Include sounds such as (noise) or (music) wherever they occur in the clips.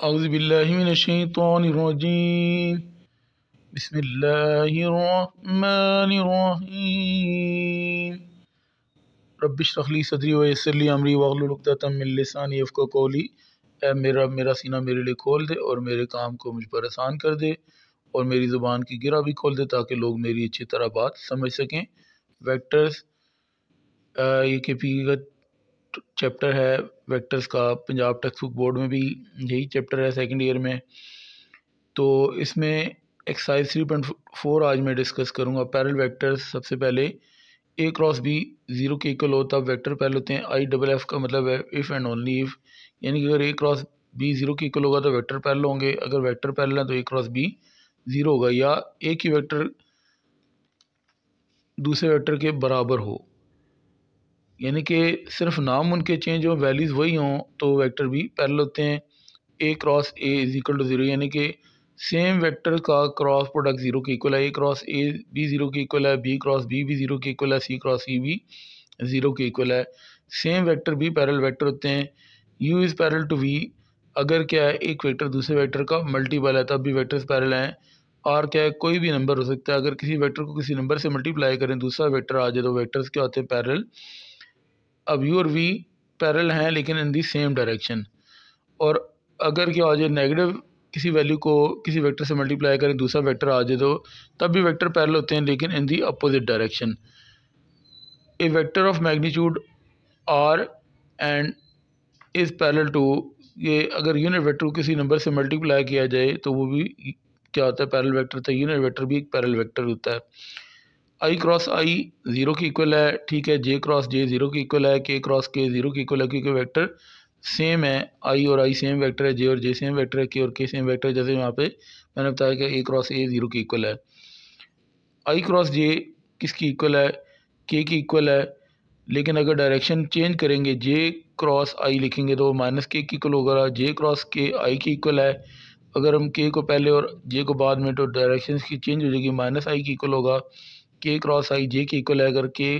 rubbish रखली सदरी वसली अमरी अफ़ कोली ए मेरा मेरा सीना मेरे लिए खोल दे और मेरे काम को मुझ पर आसान कर दे और मेरी ज़ुबान की गिरा भी खोल दे ताकि लोग मेरी अच्छी तरह बात समझ सकें वैक्टर्स ये के पीगत चैप्टर है वेक्टर्स का पंजाब टेक्स बुक बोर्ड में भी यही चैप्टर है सेकंड ईयर में तो इसमें एक्सरसाइज थ्री पॉइंट फोर आज मैं डिस्कस करूँगा पैरल वेक्टर्स सबसे पहले ए क्रॉस बी ज़ीरो के इक्वल हो तब वेक्टर पहले होते हैं आई डबल एफ का मतलब है इफ़ एंड ओनली इफ़ यानी कि अगर ए क्रॉस बी ज़ीरो के इक्वल होगा तो वेक्टर पैरल होंगे अगर वेक्टर पैरल है तो ए क्रॉस बी ज़ीरो होगा या ए की वेक्टर दूसरे वेक्टर के बराबर हो यानी कि सिर्फ नाम उनके चेंज हों वैल्यूज़ वही हों तो वेक्टर भी पैरेलल होते हैं A cross A is equal to zero यानी कि सेम वेक्टर का क्रॉस प्रोडक्ट ज़ीरो के इक्वल है ए क्रॉस ए भी ज़ीरो के इक्वल है बी क्रॉस बी भी ज़ीरो के इक्वल है सी क्रॉस सी भी ज़ीरो के इक्वल है सेम वेक्टर भी पैरल वेक्टर होते हैं U is parallel to V अगर क्या है एक वेक्टर दूसरे वेक्टर का मल्टीपल है तब भी वेक्टर्स पैरल हैं और क्या है कोई भी नंबर हो सकता है अगर किसी वेक्टर को किसी नंबर से मल्टीप्लाई करें दूसरा वेक्टर आ जाए तो वेक्टर्स क्या होते हैं पैरल अब यू और वी पैरल हैं लेकिन इन दी सेम डायरेक्शन और अगर क्या हो जाए नेगेटिव किसी वैल्यू को किसी वेक्टर से मल्टीप्लाई करें दूसरा वेक्टर आ जाए तो तब भी वेक्टर पैरल होते हैं लेकिन in the opposite direction a vector of magnitude R and is parallel to ये अगर यूनिट वेक्टर को किसी नंबर से मल्टीप्लाई किया जाए तो वो भी क्या होता है पैरल वेक्टर तो यूनिट वेक्टर भी एक पैरल वेक्टर होता है आई क्रॉस आई ज़ीरो की इक्वल है ठीक है जे क्रॉस जे ज़ीरो की इक्वल है के क्रॉस के ज़ीरो की इक्वल है क्योंकि वेक्टर सेम है आई और आई सेम वेक्टर है जे और जे सेम वेक्टर है के और के सेम वेक्टर है जैसे यहाँ पे मैंने बताया कि ए क्रॉस ए ज़ीरो की इक्वल है आई क्रॉस जे किसकी इक्वल है के की इक्वल है लेकिन अगर डायरेक्शन चेंज करेंगे जे क्रॉस आई लिखेंगे तो माइनस के की इक्वल होगा जे क्रॉस के आई की इक्वल है अगर हम के को पहले और जे को बाद में तो डायरेक्शन की चेंज हो जाएगी माइनस आई की इक्वल होगा के क्रॉस आई जे के इक्वल है करके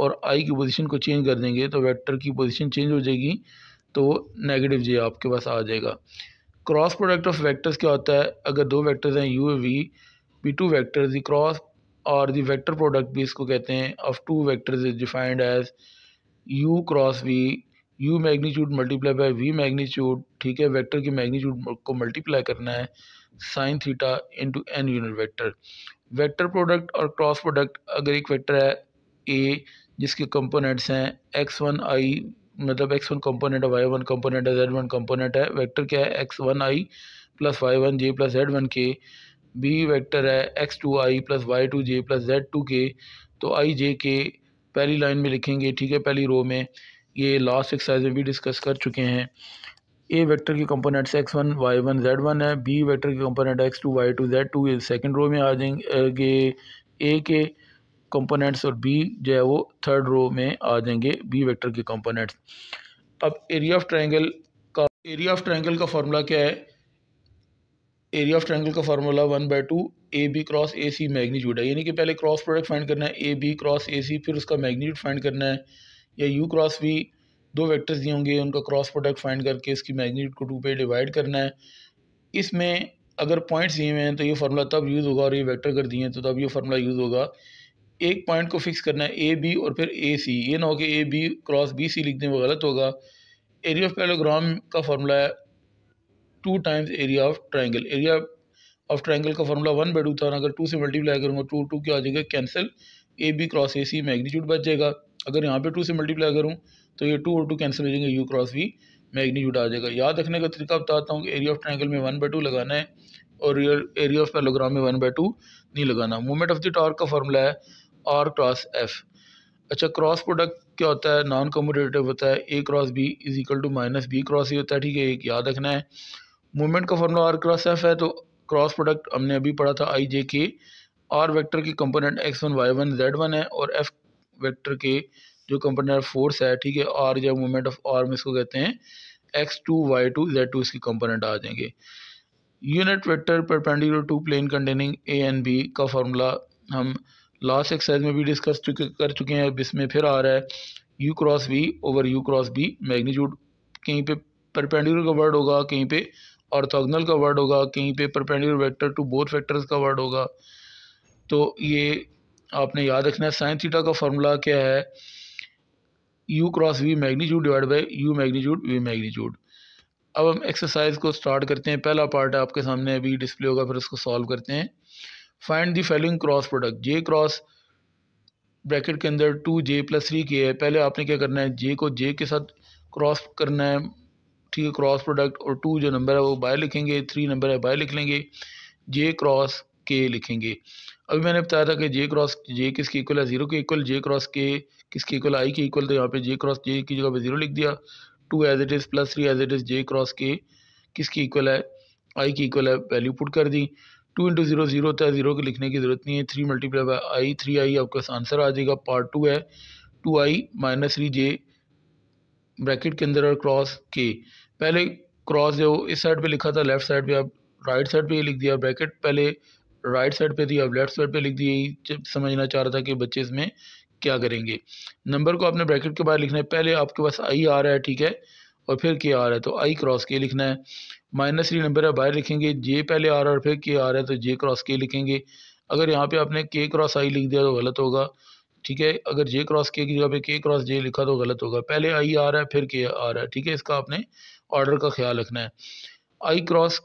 और आई की पोजीशन को चेंज कर देंगे तो वेक्टर की पोजीशन चेंज हो जाएगी तो नेगेटिव जे आपके पास आ जाएगा क्रॉस प्रोडक्ट ऑफ वेक्टर्स क्या होता है अगर दो वेक्टर्स हैं U V be two vector the cross और दी वेक्टर प्रोडक्ट भी इसको कहते हैं of two vectors is defined as U cross V U magnitude multiply by V magnitude ठीक है वेक्टर की मैग्नीट्यूड को मल्टीप्लाई करना है sine theta into N unit vector vector product और क्रॉस प्रोडक्ट अगर एक वेक्टर है ए जिसके कंपोनेंट्स हैं एक्स वन आई मतलब एक्स वन कंपोनेंट है वाई वन कंपोनेंट है जेड वन कंपोनेंट है वेक्टर क्या है X one I plus Y one J plus Z one K B vector है एक्स टू आई प्लस वाई टू जे plus Z two K तो आई जे k पहली line में लिखेंगे ठीक है पहली रो में ये लास्ट एक्सरसाइज में भी डिस्कस कर चुके हैं ए वेक्टर के components X one Y one Z one है बी वेक्टर के component X two Y two Z two second row में आ जाएंगे ए के कंपोनेंट्स और बी जो है वो थर्ड रो में आ जाएंगे बी वेक्टर के कंपोनेंट्स अब एरिया ऑफ ट्रायंगल का एरिया ऑफ ट्रायंगल का फार्मूला क्या है एरिया ऑफ ट्रायंगल का formula one by two A B cross A C magnitude है यानी कि पहले क्रॉस प्रोडक्ट फाइंड करना है ए बी क्रॉस ए सी फिर उसका मैग्नीट्यूड फाइंड करना है या यू क्रॉस वी दो वेक्टर्स दिए होंगे उनका क्रॉस प्रोडक्ट फाइंड करके इसकी मैग्नीट्यूड को टू पे डिवाइड करना है इसमें अगर पॉइंट्स दिए हुए हैं तो ये फार्मूला तब यूज़ होगा और ये वेक्टर कर दिए हैं तो तब ये फार्मूला यूज़ होगा एक पॉइंट को फिक्स करना है ए बी और फिर ए सी ये ना हो कि A B cross B C लिख दें वो गलत होगा एरिया ऑफ पैलोग्राम का फार्मूला है two times area of triangle area of triangle का फार्मूला वन बाई टू था अगर टू से मल्टीप्लाई करूँगा टू टू क्या आ जाएगा cancel A B cross A C magnitude बच जाएगा अगर यहाँ पे टू से मल्टीप्लाई करूँ तो ये टू और टू कैंसिल हो जाएंगे यू क्रॉस वी मैग्नीट्यूड आ जाएगा याद रखने का तरीका बताता हूँ कि एरिया ऑफ ट्राइंगल में वन बाई टू लगाना है और एरिया ऑफ पैलोग्राम में वन बाई टू नहीं लगाना मोमेंट ऑफ द टॉर्क का फॉर्मूला है आर क्रॉस एफ अच्छा क्रॉस प्रोडक्ट क्या होता है नॉन कम्यूटेटिव होता है ए cross B is equal to minus B cross ही होता है ठीक है एक याद रखना है मूवमेंट का फॉर्मूला आर क्रॉस एफ है तो क्रॉस प्रोडक्ट हमने अभी पढ़ा था I J K R vector के component X one Y one Z one है और एफ वैक्टर के जो कंपोनेंट फोर्स है ठीक है आर या मोमेंट ऑफ आर्म इसको कहते हैं X two Y two Z two इसके कंपोनेंट आ जाएंगे unit vector perpendicular to plane containing A and B का फार्मूला हम लास्ट एक्सरसाइज में भी डिस्कस चुके कर चुके हैं अब इसमें फिर आ रहा है U cross V over U cross B magnitude कहीं पे परपेंडिकुलर का वर्ड होगा कहीं पे ऑर्थोगनल का वर्ड होगा कहीं पे perpendicular vector to both factors का वर्ड होगा तो ये आपने याद रखना है साइन थीटा का फार्मूला क्या है U cross V magnitude divide by U magnitude V magnitude अब हम एक्सरसाइज को स्टार्ट करते हैं पहला पार्ट है आपके सामने अभी डिस्प्ले होगा फिर उसको सॉल्व करते हैं find the following cross product J cross bracket के अंदर टू जे प्लस थ्री के है पहले आपने क्या करना है जे को जे के साथ क्रॉस करना है ठीक है क्रॉस प्रोडक्ट और टू जो नंबर है वो बाय लिखेंगे थ्री नंबर है बाय लिख लेंगे जे क्रॉस के लिखेंगे अभी मैंने बताया था कि जे क्रॉस जे किसके इक्वल है ज़ीरो के इक्वल जे क्रॉस के किसकी इक्वल आई की इक्वल तो यहाँ पे जे क्रॉस जे की जगह पे जीरो लिख दिया two as it is plus three as it is J cross K किसकी इक्वल है आई की इक्वल है वैल्यू पुट कर दी टू इंटू जीरो जीरो होता है जीरो के लिखने की जरूरत नहीं है three multiply by I three I आपका आंसर आ जाएगा पार्ट टू है टू आई माइनस थ्री जे ब्रैकेट के अंदर और क्रॉस के पहले क्रॉस जो इस साइड पे लिखा था लेफ्ट साइड पे आप राइट साइड पे लिख दिया ब्रैकेट पहले राइट साइड पे थी अब लेफ्ट साइड पे लिख दी यही समझना चाह रहा था कि बच्चे इसमें क्या करेंगे नंबर को आपने ब्रैकेट के बाहर लिखना है पहले आपके पास आई आ रहा है ठीक है और फिर के आ रहा है तो आई क्रॉस के लिखना है माइनस थ्री नंबर है बाहर लिखेंगे जे पहले आ रहा है और फिर के आ रहा है तो जे क्रॉस के लिखेंगे अगर यहाँ पे आपने के क्रॉस आई लिख दिया तो गलत होगा ठीक है अगर जे क्रॉस के की जगह पे के क्रॉस जे लिखा तो गलत होगा पहले आई आ रहा है फिर के आ रहा है ठीक है इसका आपने ऑर्डर का ख्याल रखना है आई क्रॉस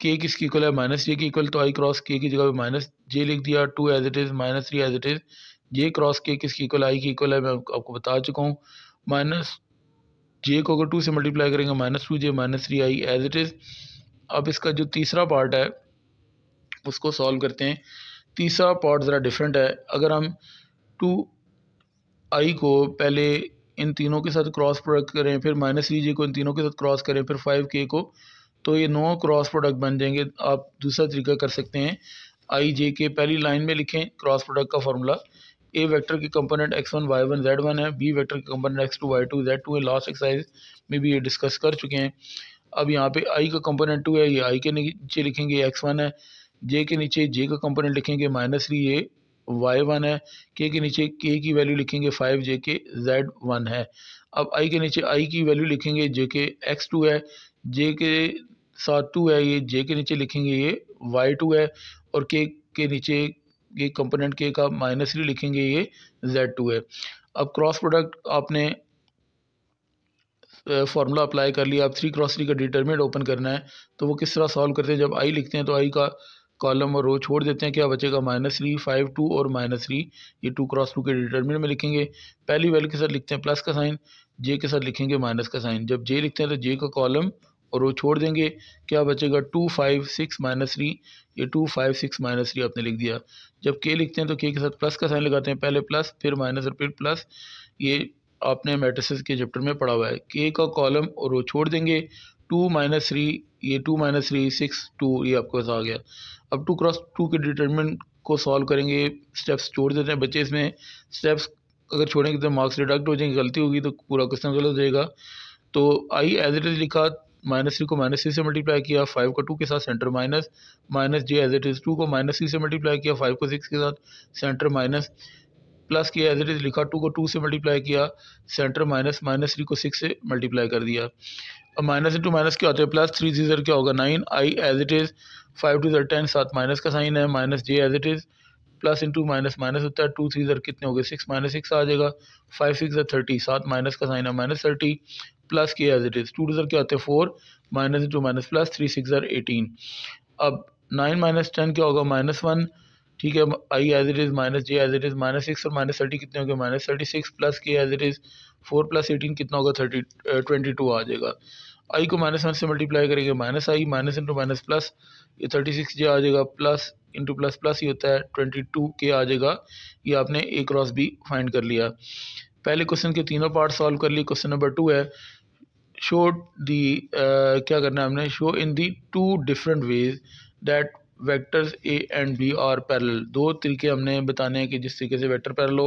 के किसकी इक्वल है माइनस जे की इक्वल तो आई क्रॉस के की जगह पे माइनस जे लिख दिया two as it is minus three as it is J cross K किसकी इक्वल आई की इक्वल है मैं आपको बता चुका हूँ माइनस जे को अगर टू से मल्टीप्लाई करेंगे minus two J minus three I as it is अब इसका जो तीसरा पार्ट है उसको सॉल्व करते हैं तीसरा पार्ट ज़रा डिफरेंट है अगर हम टू आई को पहले इन तीनों के साथ क्रॉस प्रोडक्ट करें फिर माइनस थ्री जे को इन तीनों के साथ क्रॉस करें फिर फाइव के को तो ये नौ क्रॉस प्रोडक्ट बन जाएंगे आप दूसरा तरीका कर सकते हैं आई जे के पहली लाइन में लिखें क्रॉस प्रोडक्ट का फार्मूला ए वेक्टर की component X one Y one Z one है बी वेक्टर की component X two Y two Z two है लास्ट एक्सरसाइज में भी ये डिस्कस कर चुके हैं अब यहाँ पे आई का कंपोनेंट टू है ये आई के नीचे लिखेंगे एक्स वन है जे के नीचे जे का कंपोनेंट लिखेंगे माइनस थ्री ये वाई वन है के के नीचे के की वैल्यू लिखेंगे फाइव जे के जेड वन है अब आई के नीचे आई की वैल्यू लिखेंगे जे के एक्स टू है जे के साथ टू है ये जे के नीचे लिखेंगे ये वाई टू है और के के नीचे ये कंपोनेंट के का माइनस थ्री लिखेंगे ये जेड टू है अब क्रॉस प्रोडक्ट आपने फार्मूला अप्लाई कर लिया अब थ्री क्रॉस थ्री का डिटर्मिनेट ओपन करना है तो वो किस तरह सॉल्व करते हैं जब आई लिखते हैं तो आई का कॉलम और रो छोड़ देते हैं क्या बचेगा माइनस थ्री फाइव टू और माइनस थ्री ये टू क्रॉस टू के डिटर्मिनेंट में लिखेंगे पहली वैल्यू के साथ लिखते हैं प्लस का साइन जे के साथ लिखेंगे माइनस का साइन जब जे लिखते हैं तो जे का कॉलम और वो छोड़ देंगे क्या बचेगा two five six minus three ये two five six minus three आपने लिख दिया जब के लिखते हैं तो के के साथ प्लस का साइन लगाते हैं पहले प्लस फिर माइनस और फिर प्लस ये आपने मैट्रिसेस के चैप्टर में पढ़ा हुआ है के का कॉलम और वो छोड़ देंगे टू माइनस थ्री ये two minus three six two ये आपके पास आ गया अब टू क्रॉस टू के डिटर्मिनेंट को सॉल्व करेंगे स्टेप्स छोड़ देते हैं बच्चे इसमें स्टेप्स अगर छोड़ेंगे तो मार्क्स डिडक्ट हो जाएंगे गलती होगी तो पूरा क्वेश्चन गलत हो जाएगा तो आई एज इट इज़ लिखा माइनस थ्री को माइनस थ्री से मल्टीप्लाई किया फाइव को टू के साथ centre minus minus J as it is two को माइनस थ्री से मल्टीप्लाई किया फाइव को सिक्स के साथ सेंटर माइनस प्लस किया एज इट इज़ लिखा टू को टू से मल्टीप्लाई किया सेंटर माइनस माइनस थ्री को सिक्स से मल्टीप्लाई कर दिया अब माइनस इंटू माइनस क्या होता है प्लस थ्री जी क्या होगा nine I as it is five two जर टेन साथ माइनस का साइन है minus J as it is plus into minus minus होता है टू थ्री जर कितने हो गए सिक्स माइनस सिक्स आ जाएगा फाइव सिक्स जर थर्टी सात माइनस का साइन है minus thirty plus k as it is two two क्या होते हैं four minus two minus plus three six are eighteen अब नाइन माइनस टेन क्या होगा माइनस वन ठीक है i as it is minus J as it is minus six और minus thirty कितने हो गए minus thirty six plus k as it is four plus eighteen कितना होगा थर्टी ट्वेंटी टू आ जाएगा आई को माइनस वन से मल्टीप्लाई करेंगे माइनस आई माइनस इंटू माइनस प्लस ये थर्टी सिक्स जे आ जाएगा प्लस इंटू प्लस प्लस ये होता है ट्वेंटी टू के आ जाएगा ये आपने ए क्रॉस बी फाइंड कर लिया पहले क्वेश्चन के तीनों पार्ट सॉल्व कर लिए क्वेश्चन नंबर टू है शो दी uh, क्या करना है हमने show in the two different ways that vectors A and B are parallel दो तरीके हमने बताने हैं कि जिस तरीके से वेक्टर पैरल हो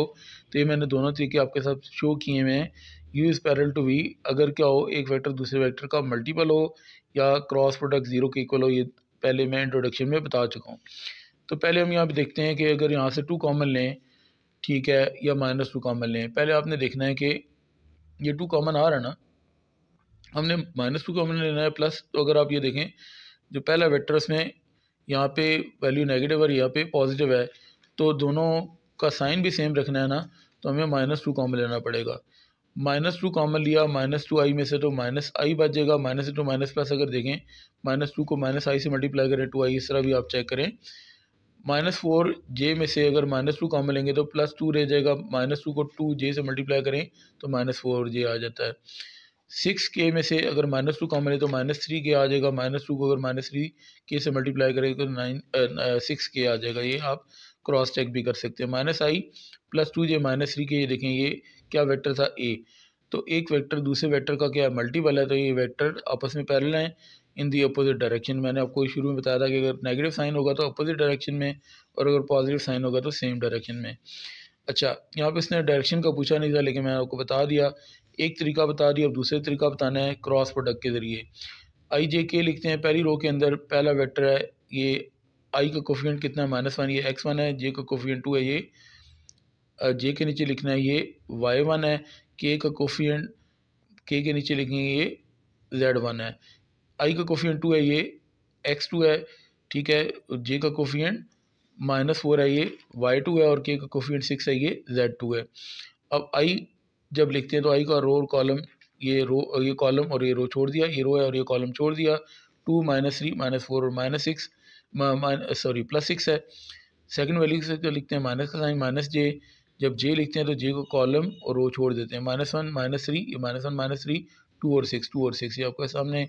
तो ये मैंने दोनों तरीके आपके साथ शो किए हुए हैं U is parallel to V अगर क्या हो एक वेक्टर दूसरे वेक्टर का मल्टीपल हो या क्रॉस प्रोडक्ट ज़ीरो के इक्वल हो ये पहले मैं इंट्रोडक्शन में बता चुका हूँ तो पहले हम यहाँ पर देखते हैं कि अगर यहाँ से टू कॉमन लें ठीक है या माइनस टू कॉमन लें पहले आपने देखना है कि ये टू कॉमन आ रहा है ना हमने माइनस टू कॉमन लेना है प्लस तो अगर आप ये देखें जो पहला वेक्टर उसमें यहाँ पे वैल्यू नेगेटिव और यहाँ पे पॉजिटिव है तो दोनों का साइन भी सेम रखना है ना तो हमें माइनस टू कॉमन लेना पड़ेगा माइनस टू कॉमन लिया माइनस टू आई में से तो माइनस आई बच जाएगा माइनस टू माइनस प्लस अगर देखें माइनस टू को माइनस आई से मल्टीप्लाई करें टू आई इस तरह भी आप चेक करें माइनस फोर जे में से अगर माइनस टू कॉमन लेंगे तो प्लस टू रह जाएगा माइनस टू को टू जे से मल्टीप्लाई करें तो माइनस फोर जे आ जाता है सिक्स के में से अगर माइनस टू कॉमन है तो माइनस थ्री के आ जाएगा माइनस टू को अगर माइनस थ्री के से मल्टीप्लाई करेंगे तो नाइन सिक्स के आ जाएगा ये आप क्रॉस चेक भी कर सकते हैं minus i plus two J minus three के ये देखें ये क्या वेक्टर था ए तो एक वेक्टर दूसरे वेक्टर का क्या मल्टीपल है तो ये वेक्टर आपस में पैरल हैं इन दी अपोजिट डायरेक्शन मैंने आपको शुरू में बताया था कि अगर नेगेटिव साइन होगा तो अपोजिट डायरेक्शन में और अगर पॉजिटिव साइन होगा तो सेम डायरेक्शन में अच्छा यहाँ पे इसने डायरेक्शन का पूछा नहीं था लेकिन मैंने आपको बता दिया एक तरीका बता दिया अब दूसरे तरीका बताना है क्रॉस प्रोडक्ट के ज़रिए आई जे के लिखते हैं पहली रो के अंदर पहला वेक्टर है ये आई का कोफियन कितना है माइनस वन ये एक्स वन है जे का कोफियन टू है ये जे के नीचे लिखना है ये वाई वन है के का कोफियन के के नीचे लिखेंगे ये जेड वन है आई का कोफियन टू है ये एक्स टू है ठीक है जे का कोफियन माइनस फोर है ये वाई टू है और के का कोफियन सिक्स है ये जेड टू है अब आई जब लिखते हैं तो आई का रो और कॉलम ये रो ये कॉलम और ये रो छोड़ दिया ये रो है और ये कॉलम छोड़ दिया two minus three minus four और minus six sorry plus six है सेकंड वैल्यू से तो लिखते हैं माइनस का साइन माइनस जे जब जे लिखते हैं तो जे को कॉलम और रो छोड़ देते हैं माइनस वन माइनस थ्री ये minus one minus three two और सिक्स टू और सिक्स ये आपके सामने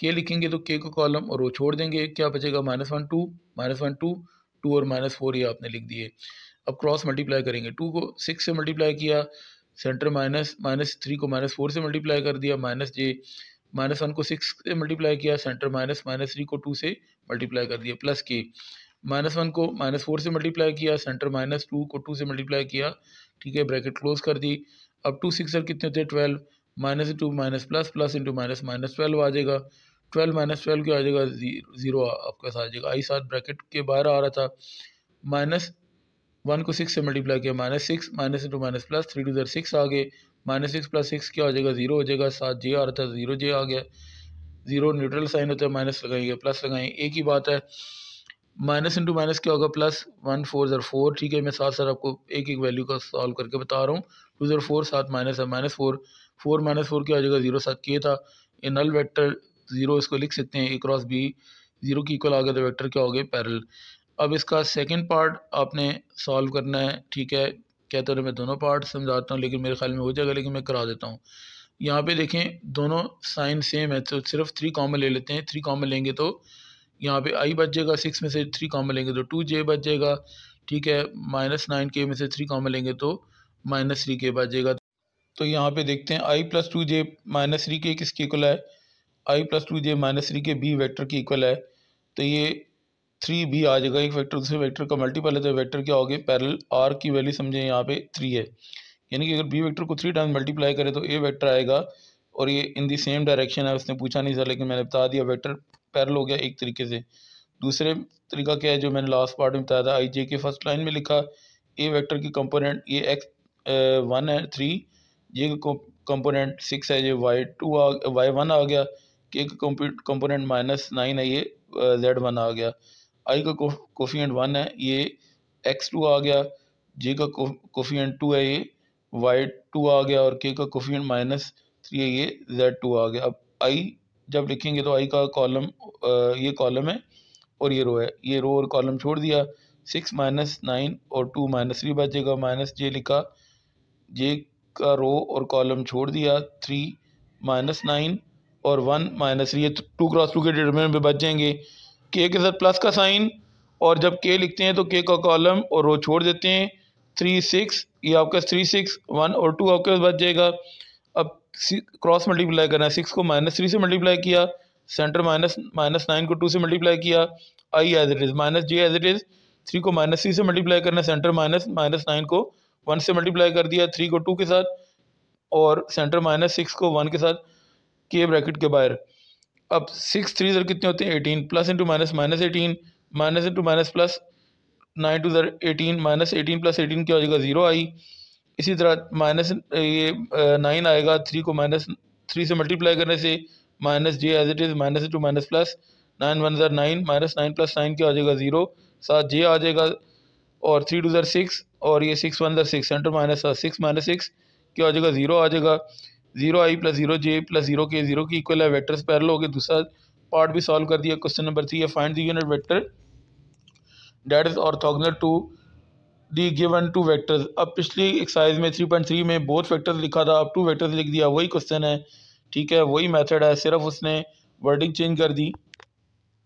के लिखेंगे तो के को कॉलम और रो छोड़ देंगे क्या बचेगा minus one two minus one two two और माइनस फोर ये आपने लिख दिए अब क्रॉस मल्टीप्लाई करेंगे टू को सिक्स से मल्टीप्लाई किया सेंटर माइनस माइनस थ्री को माइनस फोर से मल्टीप्लाई कर दिया माइनस जे माइनस वन को सिक्स से मल्टीप्लाई किया सेंटर माइनस माइनस थ्री को टू से मल्टीप्लाई कर दिया प्लस के माइनस वन को माइनस फोर से मल्टीप्लाई किया सेंटर माइनस टू को टू से मल्टीप्लाई किया ठीक है ब्रैकेट क्लोज कर दी अब टू सिक्स सर कितने होते twelve minus two minus plus plus into minus minus twelve आ जाएगा ट्वेल्व माइनस ट्वेल्व क्या आ जाएगा जीरो आपका साथ आ जाएगा आई साथ ब्रैकेट के बाहर आ रहा था माइनस वन को सिक्स से मल्टीप्लाई किया minus six minus into minus plus three two जर सिक्स आ गए माइनस सिक्स प्लस सिक्स क्या हो जाएगा जीरो हो जाएगा सात जे आ रहा था जीरो जे आ गया जीरो न्यूट्रल साइन होता है माइनस लगाएंगे प्लस लगाएंगे एक ही बात है माइनस इंटू माइनस क्या होगा प्लस वन फोर ज़र फोर ठीक है मैं साथ साथ आपको एक एक वैल्यू का सॉल्व करके बता रहा हूँ टू ज़र फोर सात माइनस है minus four four minus four क्या हो जाएगा जीरो सात के था ये नल वैक्टर जीरो इसको लिख सकते हैं ए क्रॉस बी जीरो की इक्वल आ गया तो वैक्टर क्या हो गया पैरल अब इसका सेकंड पार्ट आपने सॉल्व करना है ठीक है कहते तो रहे मैं दोनों पार्ट समझाता हूँ लेकिन मेरे ख्याल में हो जाएगा लेकिन मैं करा देता हूँ यहाँ पे देखें दोनों साइन सेम है तो सिर्फ थ्री कॉमन ले लेते हैं थ्री कॉमन लेंगे तो यहाँ पे आई बच जाएगा सिक्स में से थ्री कॉमन लेंगे तो टू जे बच जाएगा ठीक है माइनस नाइन के में से थ्री कॉमन लेंगे तो माइनस थ्री के बच जाएगा तो यहाँ पे देखते हैं i plus two J minus three k किसके इक्वल है आई प्लस टू जे minus three k B vector की इक्वल है तो ये थ्री भी आ जाएगा एक वेक्टर दूसरे वेक्टर का मल्टीपल है तो वेक्टर क्या हो गया पैरल आर की वैल्यू समझें यहाँ पे थ्री है यानी कि अगर बी वेक्टर को थ्री टाइम मल्टीप्लाई करें तो ए वेक्टर आएगा और ये इन दी सेम डायरेक्शन है उसने पूछा नहीं था लेकिन मैंने बता दिया वेक्टर पैरल हो गया एक तरीके से दूसरे तरीका क्या है जो मैंने लास्ट पार्ट में बताया था आई जे के फर्स्ट लाइन में लिखा ए वेक्टर की कंपोनेंट ये एक्स वन है थ्री ये कंपोनेंट सिक्स है ये वाई टू आ वाई वन आ गया के कंपोनेंट माइनस नाइन है ये जेड वन आ गया आई का कोफ़ियन वन है ये एक्स टू आ गया जे का कोफियन टू है ये वाई टू आ गया और के का कोफियन माइनस थ्री है ये जेड टू आ गया अब आई जब लिखेंगे तो आई का कॉलम ये कॉलम है और ये रो है ये रो और कॉलम छोड़ दिया सिक्स माइनस नाइन और टू माइनस थ्री बचेगा माइनस जे लिखा जे का रो और कॉलम छोड़ दिया थ्री माइनस नाइन और वन माइनस थ्री ये टू क्रॉस टू के डिटरमिनेंट पे बच जाएंगे के के साथ प्लस का साइन और जब के लिखते हैं तो के का कॉलम और रो छोड़ देते हैं थ्री सिक्स ये आपका थ्री सिक्स वन और टू आपके पास बच जाएगा अब क्रॉस मल्टीप्लाई करना है सिक्स को माइनस थ्री से मल्टीप्लाई किया सेंटर माइनस माइनस नाइन को टू से मल्टीप्लाई किया i as it is minus J as it is three को माइनस थ्री से मल्टीप्लाई करना सेंटर माइनस माइनस नाइन को वन से मल्टीप्लाई कर दिया थ्री को टू के साथ और सेंटर माइनस सिक्स को वन के साथ के ब्रैकेट के बाहर अब सिक्स थ्री ज़र कितने होते हैं eighteen plus into minus minus eighteen minus into minus plus nine two ज़र eighteen minus eighteen plus eighteen क्या हो जाएगा ज़ीरो आई इसी तरह माइनस ये नाइन आएगा थ्री को माइनस थ्री से मल्टीप्लाई करने से minus J as it is minus into minus plus nine one ज़र nine minus nine plus nine क्या हो जाएगा ज़ीरो साथ जे आ जाएगा और थ्री टू ज़र सिक्स और ये सिक्स वन ज़र six centre minus six minus six क्या हो जाएगा ज़ीरो आ जाएगा जीरो आई प्लस जीरो जे प्लस जीरो के जीरो की इक्वल है वेक्टर्स पैरल हो गए दूसरा पार्ट भी सॉल्व कर दिया क्वेश्चन नंबर थ्री है find the unit vector that is orthogonal to the given two vectors अब पिछली एक्सरसाइज में थ्री पॉइंट थ्री में बहुत वेक्टर्स लिखा था अब टू वेक्टर्स लिख दिया वही क्वेश्चन है ठीक है वही मैथड है सिर्फ उसने वर्डिंग चेंज कर दी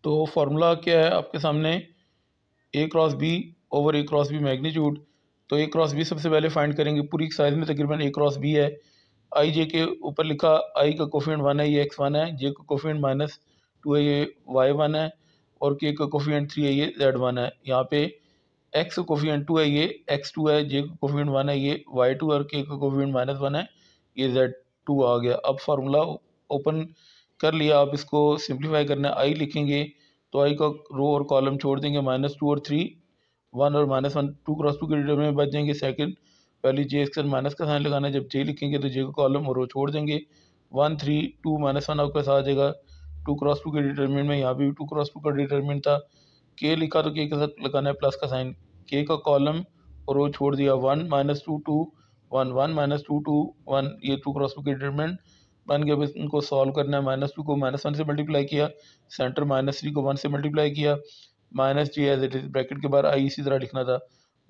तो फार्मूला क्या है आपके सामने A cross B over A cross B magnitude तो ए क्रॉस बी सबसे पहले फाइंड करेंगे पूरी साइज में तकरीबन ए क्रॉस बी है आई जे के ऊपर लिखा आई का कोफियंट वन है ये एक्स वन है जे का कोफियंट माइनस टू है ये वाई वन है और के का कोफियंट थ्री है ये जेड वन है यहाँ पे एक्स का कोफियंट टू है ये एक्स टू है जे का कोफियंट वन है ये वाई टू और के का कोफियंट माइनस वन है ये जेड टू आ गया अब फार्मूला ओपन कर लिया आप इसको सिंप्लीफाई करना है आई लिखेंगे तो आई का रो और कॉलम छोड़ देंगे माइनस टू और थ्री वन और minus one two cross two के में बच जाएंगे सेकंड पहली जे एक्सर माइनस का साइन लगाना है जब जे लिखेंगे तो जे को कॉलम और वो छोड़ देंगे one three two minus one आपके पास आ जाएगा टू क्रॉस टू के डिटर्मिनेंट में यहाँ भी टू क्रॉस टू का डिटर्मिनेंट था के लिखा तो के के साथ लगाना है प्लस का साइन के का कॉलम और वो छोड़ दिया one minus two two one one minus two two one ये टू क्रॉस टू के डिटर्मिनेंट बन गया अब इनको सॉल्व करना है माइनस टू को माइनस वन से मल्टीप्लाई किया सेंटर माइनस थ्री को वन से मल्टीप्लाई किया minus j as it is bracket के बाहर आई इसी तरह लिखना था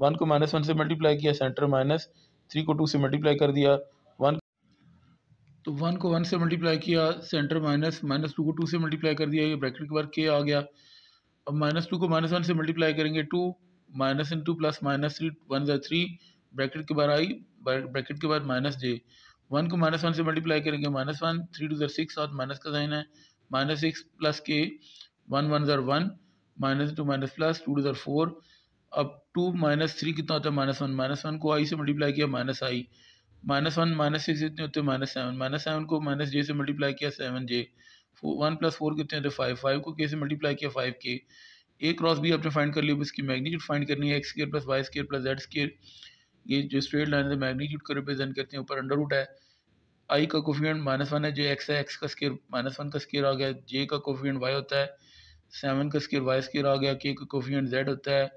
वन को माइनस वन से मल्टीप्लाई किया सेंटर माइनस थ्री को टू से मल्टीप्लाई कर दिया वन तो वन को वन से मल्टीप्लाई किया सेंटर माइनस माइनस टू को टू से मल्टीप्लाई कर दिया ये ब्रैकेट के बाद के आ गया अब माइनस टू को माइनस वन से मल्टीप्लाई करेंगे two minus in to plus minus three one ज़ा थ्री ब्रैकेट के बाद आई ब्रैकेट के बाद माइनस जे वन को माइनस वन से मल्टीप्लाई करेंगे माइनस वन थ्री टू ज़र सिक्स और माइनस का साइन है माइनस सिक्स प्लस के वन वन ज़र one minus two minus plus two two ज़र फोर अब टू माइनस थ्री कितना होता है माइनस वन माइनस वन को आई से मल्टीप्लाई किया माइनस आई माइनस वन माइनस सिक्स कितने होते हैं माइनस सेवन माइनस सेवन को माइनस जे से मल्टीप्लाई किया seven j one plus four कितने होते हैं फाइव फाइव को के से मल्टीप्लाई किया फाइव के ए क्रॉस भी आपने फाइंड कर लिया इसकी मैग्नीट्यूड फाइंड करनी है x square plus Y square plus Z square ये जो स्ट्रेट लाइन है मैग्नीट्यूड को रिप्रेजेंट करते हैं ऊपर अंडर रूट है आई का कोफिडेंट माइनस वन है जो एक्स है एक्स का स्केयर माइनस वन का स्केयर आ गया जे का कोफिडेंट वाई होता है सेवन का स्केयर वाई स्केयर आ गया के का कोफिडेंट जेड होता है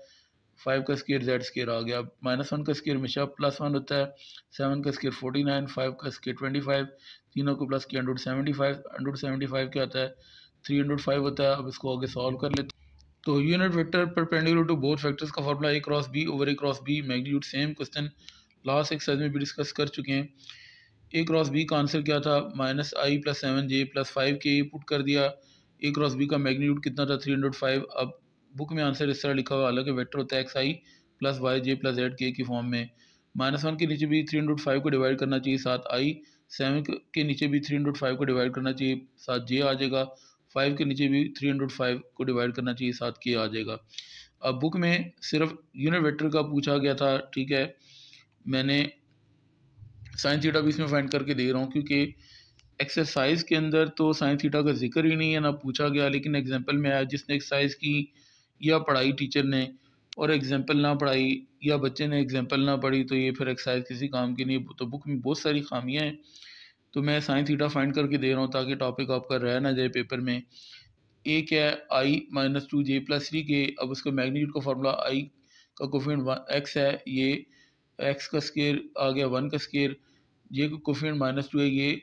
फाइव का स्केयर जेड स्केयर आ गया माइनस वन का स्केयर हमेशा प्लस वन होता है सेवन का स्केयर फोर्टी नाइन फाइव का स्केयर ट्वेंटी फाइव तीनों को प्लस किया hundred seventy five hundred seventy five क्या होता है थ्री हंड्रेड फाइव होता है अब इसको आगे सॉल्व कर लेते तो unit vector perpendicular to both factors का formula A cross B over A cross B magnitude same question last exercise में भी डिस्कस कर चुके हैं ए क्रॉस बी का आंसर क्या था minus i plus seven j plus five k A put कर दिया ए क्रॉस बी का मैग्नीट्यूड कितना था थ्री हंड्रेड फाइव अब बुक में आंसर इस तरह लिखा हुआ हालांकि वेक्टर होता है एक्स आई प्लस वाई जे प्लस जेड के की फॉर्म में माइनस वन के नीचे भी थ्री हंड्रेड फाइव को डिवाइड करना चाहिए साथ आई सेवन के नीचे भी थ्री हंड्रेड फाइव को डिवाइड करना चाहिए साथ जे आ जाएगा फाइव के नीचे भी थ्री हंड्रेड फाइव को डिवाइड करना चाहिए साथ के आ जाएगा अब बुक में सिर्फ यूनिट वेक्टर का पूछा गया था ठीक है मैंने साइंस थीटा भी इसमें फाइंड करके दे रहा हूँ क्योंकि एक्सरसाइज के अंदर तो साइंस थीटा का जिक्र ही नहीं है ना पूछा गया लेकिन एग्जाम्पल में आया जिसने एक्सरसाइज की या पढ़ाई टीचर ने और एग्जाम्पल ना पढ़ाई या बच्चे ने एग्जाम्पल ना पढ़ी तो ये फिर एक्सरसाइज किसी काम की नहीं तो बुक में बहुत सारी खामियाँ हैं तो मैं साइन थीटा फाइंड करके दे रहा हूँ ताकि टॉपिक आपका रह ना जाए पेपर में एक है आई माइनस टू जे प्लस थ्री के अब उसका मैग्नीट्यूड का फार्मूला आई का कोफिन एक्स है ये एक्स का स्केयर आ गया वन का स्केयर जे का कोफिन माइनस टू है ये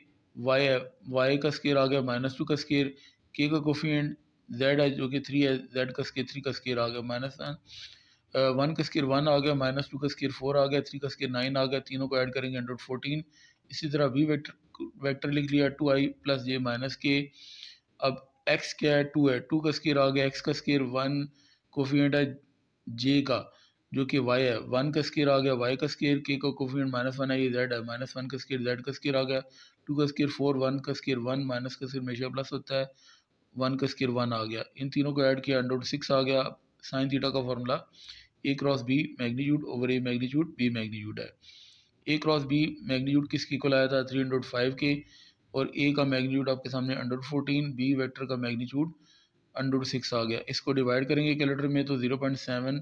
वाई है वाई का स्केयर आ गया माइनस टू का स्केयर के का कोफिन जेड है जो कि थ्री है जेड का स्केर थ्री का स्केर आ गया माइनस नाइन वन का स्केर वन आ गया माइनस टू का स्केर फोर आ गया थ्री का स्केर नाइन आ गया तीनों को ऐड करेंगे हंड्रेड फोर्टीन इसी तरह वी वेक्टर वेक्टर लिख लिया टू आई प्लस जे माइनस के अब एक्स क्या है टू है टू का स्केयर आ गया एक्स का स्केयर वन कोफियट है जे का जो कि वाई है वन का स्केयर आ गया वाई का स्केयर के का कोफियट माइनस वन है ये जेड है माइनस वन का स्केयर जेड का स्केयर आ गया टू का स्केयर फोर वन का स्केयर वन माइनस का स्केयर हमेशा प्लस होता है वन का स्केयर वन आ गया इन तीनों को ऐड किया अंडर सिक्स आ गया साइन थीटा का formula A cross B magnitude over a magnitude b magnitude है ए क्रॉस बी मैग्नीट्यूड किसकी को आया था थ्री हंड्रेड फाइव के और ए का मैग्नीट्यूड आपके सामने अंडर फोर्टीन बी वेक्टर का मैग्नीट्यूड अंडर सिक्स आ गया इसको डिवाइड करेंगे कैलेंडर में तो zero point seven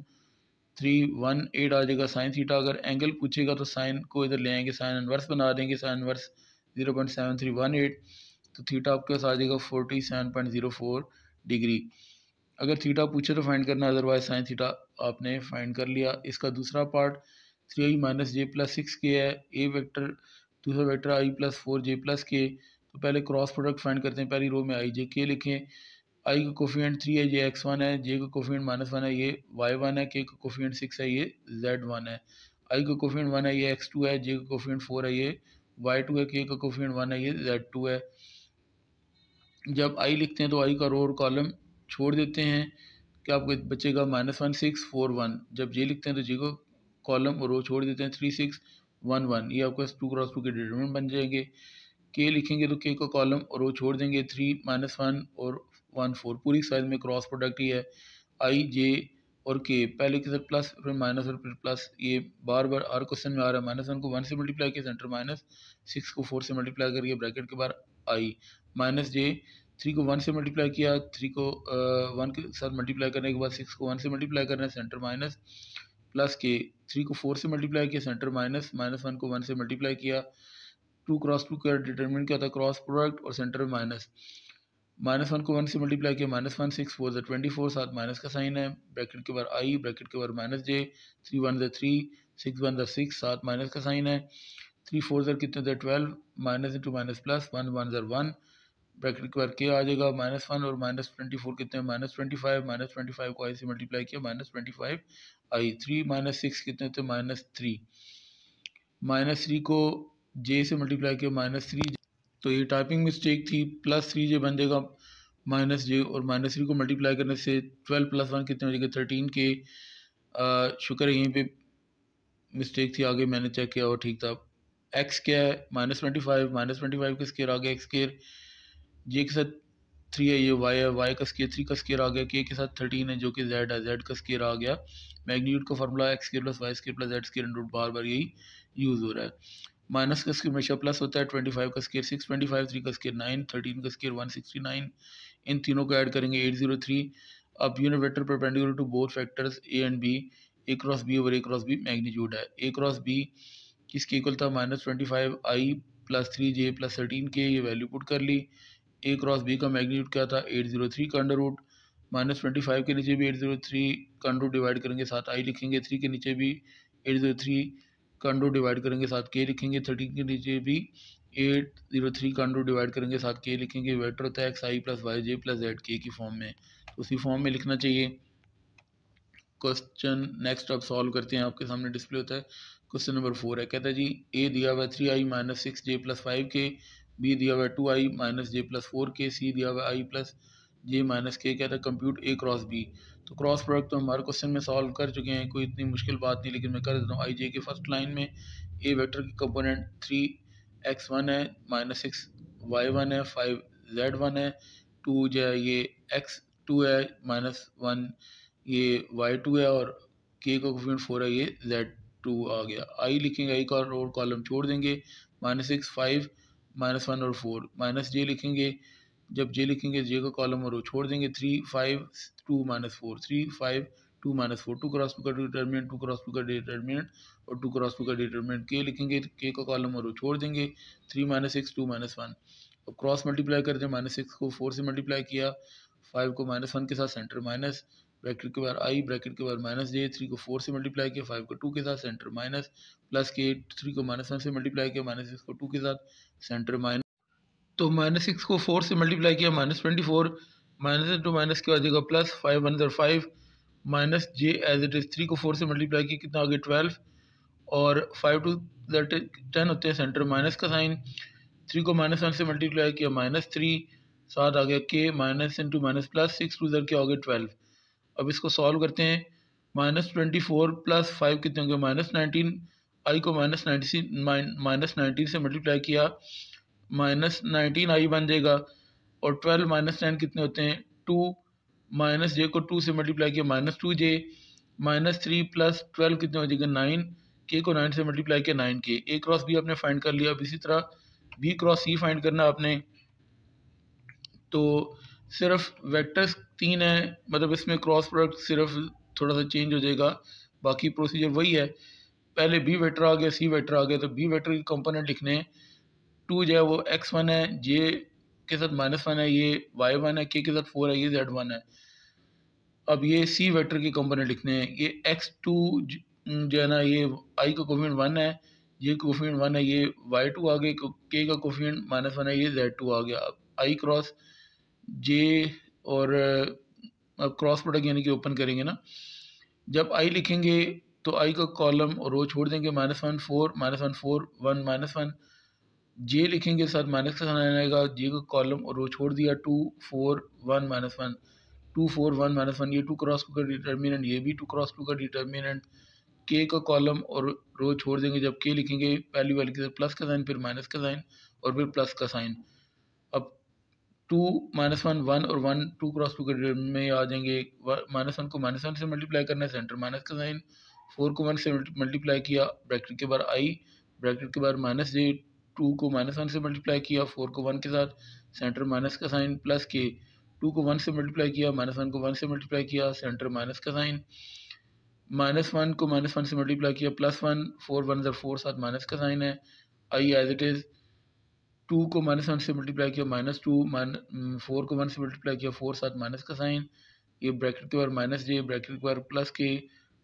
three one eight आ जाएगा साइन थीटा अगर एंगल पूछेगा तो साइन को इधर ले आएंगे साइन इनवर्स बना देंगे sine inverse zero point seven three one eight तो थीटा आपके पास आ जाएगा forty seven point zero four degree अगर थीटा पूछे तो फाइंड करना अदरवाइज साइन थीटा आपने फाइंड कर लिया इसका दूसरा पार्ट थ्री आई माइनस जे प्लस सिक्स के है ए वेक्टर दूसरा vector i plus four j plus k तो पहले क्रॉस प्रोडक्ट फाइंड करते हैं पहली रो में आई जे के लिखें आई का कोफियंट थ्री है ये एक्स वन है जे का कोफियंट माइनस वन है ये वाई वन है के का कोफियंट सिक्स है ये जेड वन है आई का कोफियंट वन है ये एक्स टू है जे का कोफियन फोर है ये वाई टू है के का कोफियंट वन है ये जेड टू है जब आई लिखते हैं तो आई का रो और कॉलम छोड़ देते हैं कि आपको बचेगा minus one six four one जब जे लिखते हैं तो जे को कॉलम और रो छोड़ देते हैं थ्री सिक्स वन वन ये आपके टू क्रॉस टू के डिटर्मेंट बन जाएंगे के लिखेंगे तो के को कॉलम और वो छोड़ देंगे थ्री माइनस वन और वन फोर पूरी साइज में क्रॉस प्रोडक्ट ही है आई जे और के पहले के साथ प्लस फिर माइनस और फिर प्लस ये बार बार हर क्वेश्चन में आ रहा है माइनस वन को वन से मल्टीप्लाई किया सेंटर माइनस सिक्स को फोर से मल्टीप्लाई करके ब्रैकेट के बाहर आई माइनस जे थ्री को वन से मल्टीप्लाई किया थ्री को वन के साथ मल्टीप्लाई करने के बाद सिक्स को वन से मल्टीप्लाई करना है सेंटर माइनस प्लस के थ्री को फोर से मल्टीप्लाई किया सेंटर माइनस माइनस वन को वन से मल्टीप्लाई किया टू क्रॉस टू का डिटर्मिनेंट क्या था क्रॉस प्रोडक्ट और सेंटर माइनस माइनस वन को वन से मल्टीप्लाई किया माइनस वन सिक्स फोर ज़र ट्वेंटी फोर साथ माइनस का साइन है ब्रैकेट के बार आई ब्रैकेट के बार माइनस जे थ्री वन ज़र थ्री सिक्स वन ज़र सिक्स साथ माइनस का साइन है थ्री फोर ज़र कितने जै twelve minus into minus plus one one ज़र वन ब्रैकेट के बाद के आ जाएगा माइनस वन और माइनस ट्वेंटी फोर कितने minus twenty five minus twenty five को आई से मल्टीप्लाई किया minus twenty five i three minus six कितने होते हैं माइनस थ्री माइनस थ्री को जे से मल्टीप्लाई किया माइनस थ्री तो ये टाइपिंग मिस्टेक थी प्लस थ्री जे बन जाएगा माइनस जे और माइनस थ्री को मल्टीप्लाई करने से ट्वेल्व प्लस वन कितने हो जाएगा थर्टीन के शुक्र है यहीं पर मिस्टेक थी आगे मैंने चेक किया और ठीक था एक्स क्या है minus twenty five minus twenty five के स्केयर आगे एक्स स्केयर जे के साथ थ्री है ये वाई है वाई का स्केयर थ्री का स्केयर आ गया के के साथ थर्टीन है जो कि जेड है जेड का स्केयर आ गया मैग्नीट्यूड का formula x square plus Y square plus Z square root बार बार यही यूज़ हो रहा है माइनस का स्केयर हमेशा प्लस होता है ट्वेंटी फाइव का square six twenty five three का स्केयर नाइन थर्टीन का स्केयर वन सिक्सटी नाइन इन तीनों को ऐड करेंगे एट जीरो थ्री अब unit vector perpendicular to both factors a and b a cross b और ए क्रॉस बी मैग्नीट्यूड है ए cross b किसके इक्वल था minus twenty five i plus three j plus thirteen k ये value put कर ली ए cross B का magnitude क्या था एट जीरो थ्री का under root minus twenty five के नीचे भी एट जीरो थ्री का अंडर रूट डिवाइड करेंगे साथ आई लिखेंगे थ्री के नीचे भी एट जीरो थ्री का अंडर रूट डिवाइड करेंगे साथ के लिखेंगे थर्टीन के नीचे भी एट जीरो थ्री का अंडर डिवाइड करेंगे साथ के लिखेंगे वेक्टर होता है एक्स आई प्लस वाई जे प्लस जेड के की फॉर्म में उसी फॉर्म में लिखना चाहिए क्वेश्चन नेक्स्ट आप सॉल्व करते हैं आपके सामने डिस्प्ले होता है क्वेश्चन नंबर फोर है कहता है जी ए दिया हुआ थ्री आई minus six j plus five k b दिया हुआ है टू आई माइनस जे प्लस फोर के सी दिया हुआ है आई प्लस जे माइनस के कहता है कंप्यूट ए क्रॉस बी तो क्रॉस प्रोडक्ट तो हमारे क्वेश्चन में सॉल्व कर चुके हैं कोई इतनी मुश्किल बात नहीं लेकिन मैं कर देता हूँ आई जे के फर्स्ट लाइन में ए वेक्टर की कंपोनेंट थ्री एक्स वन है माइनस सिक्स वाई वन है फाइव जेड वन है टू जो है ये एक्स टू है माइनस वन ये वाई टू है और के का कंपोनेंट फोर है ये जेड टू आ गया आई लिखेंगे आई का और कॉलम छोड़ देंगे minus six five minus one और फोर माइनस जे लिखेंगे जब जे लिखेंगे जे का कॉलम और वो छोड़ देंगे three five two minus four three five two minus four two cross two का डिटर्मिनेंट टू क्रॉस टू का डिटर्मिनेंट और टू क्रॉस टू का डिटर्मिनेंट के लिखेंगे के का कॉलम और वो छोड़ देंगे three minus six two minus one अब क्रॉस मल्टीप्लाई करते हैं माइनस सिक्स को फोर से मल्टीप्लाई किया फाइव को माइनस वन के साथ सेंटर माइनस ब्रैकेट के बाहर आई ब्रैकेट के बाहर माइनस जे थ्री को फोर से मल्टीप्लाई किया फाइव को टू के साथ सेंटर माइनस प्लस के थ्री को माइनस वन से मल्टीप्लाई किया माइनस सिक्स को टू के साथ सेंटर माइनस तो माइनस सिक्स को फोर से मल्टीप्लाई किया minus twenty four minus two minus के बाद देगा प्लस फाइव वन जर five minus J as it is three को फोर से मल्टीप्लाई किया कितना आगे ट्वेल्व और फाइव टू टेन होते हैं सेंटर माइनस का साइन थ्री को माइनस वन से मल्टीप्लाई किया माइनस थ्री साथ आ गया k minus into minus plus six two जर के आगे ट्वेल्व अब इसको सॉल्व करते हैं minus twenty four plus five कितने होंगे माइनस नाइनटीन आई को माइनस नाइनटी से माइनस नाइनटीन से मल्टीप्लाई किया माइनस नाइनटीन आई बन जाएगा और ट्वेल्व माइनस टेन कितने होते हैं टू माइनस जे को टू से मल्टीप्लाई किया माइनस टू जे माइनस थ्री प्लस ट्वेल्व कितने हो जाएगा नाइन के को नाइन से मल्टीप्लाई किया nine k a cross b आपने फाइंड कर लिया अब इसी तरह बी क्रॉस सी फाइंड करना आपने तो सिर्फ वेक्टर्स तीन है मतलब इसमें क्रॉस प्रोडक्ट सिर्फ थोड़ा सा चेंज हो जाएगा बाकी प्रोसीजर वही है पहले बी वेक्टर आ गया सी वेक्टर आ गया तो बी वेक्टर के कंपोनेंट लिखने हैं टू जो है वो एक्स वन है जे के साथ माइनस वन है ये वाई वन है के के साथ फोर है ये जेड वन है अब ये सी वेक्टर के कंपोनेंट लिखने हैं ये एक्स टू जो है ना ये आई का कोफिनेंट वन है ये कोफिनेंट वन है ये वाई टू आ गया के का कोफिनेंट माइनस वन है ये जेड टू आ गया अब आई क्रॉस जे और क्रॉस प्रोडक्ट यानी कि ओपन करेंगे ना जब आई लिखेंगे तो आई का कॉलम और वो छोड़ देंगे minus one four minus one four one minus one j लिखेंगे साथ माइनस का साइन आएगा जे का कॉलम और वो छोड़ दिया two four one minus one two four one minus one ये टू क्रॉस टू का डिटर्मिनेंट ये भी टू क्रॉस टू का डिटर्मिनेंट के का कॉलम और रो छोड़ देंगे जब के लिखेंगे पहली वाली के साथ प्लस का साइन फिर माइनस का साइन और फिर प्लस का sign two minus one one और वन टू क्रॉस टू के में आ जाएंगे माइनस वन को माइनस वन से मल्टीप्लाई करना है सेंटर माइनस का साइन फोर को वन से मल्टीप्लाई किया ब्रैकेट के बाद आई ब्रैकेट के बाद माइनस जे टू को माइनस वन से मल्टीप्लाई किया फोर को वन के साथ सेंटर माइनस का साइन प्लस के टू को वन से मल्टीप्लाई किया माइनस वन को वन से मल्टीप्लाई किया सेंटर माइनस का साइन माइनस वन को माइनस वन से मल्टीप्लाई किया प्लस वन फोर वन ज़र फोर साथ माइनस का साइन है i as it is two को माइनस वन से मल्टीप्लाई किया माइनस टू माइन फोर को वन से मल्टीप्लाई किया फोर साथ माइनस का साइन ये ब्रैकेट के बाद माइनस जे ब्रैकेट के बाद प्लस के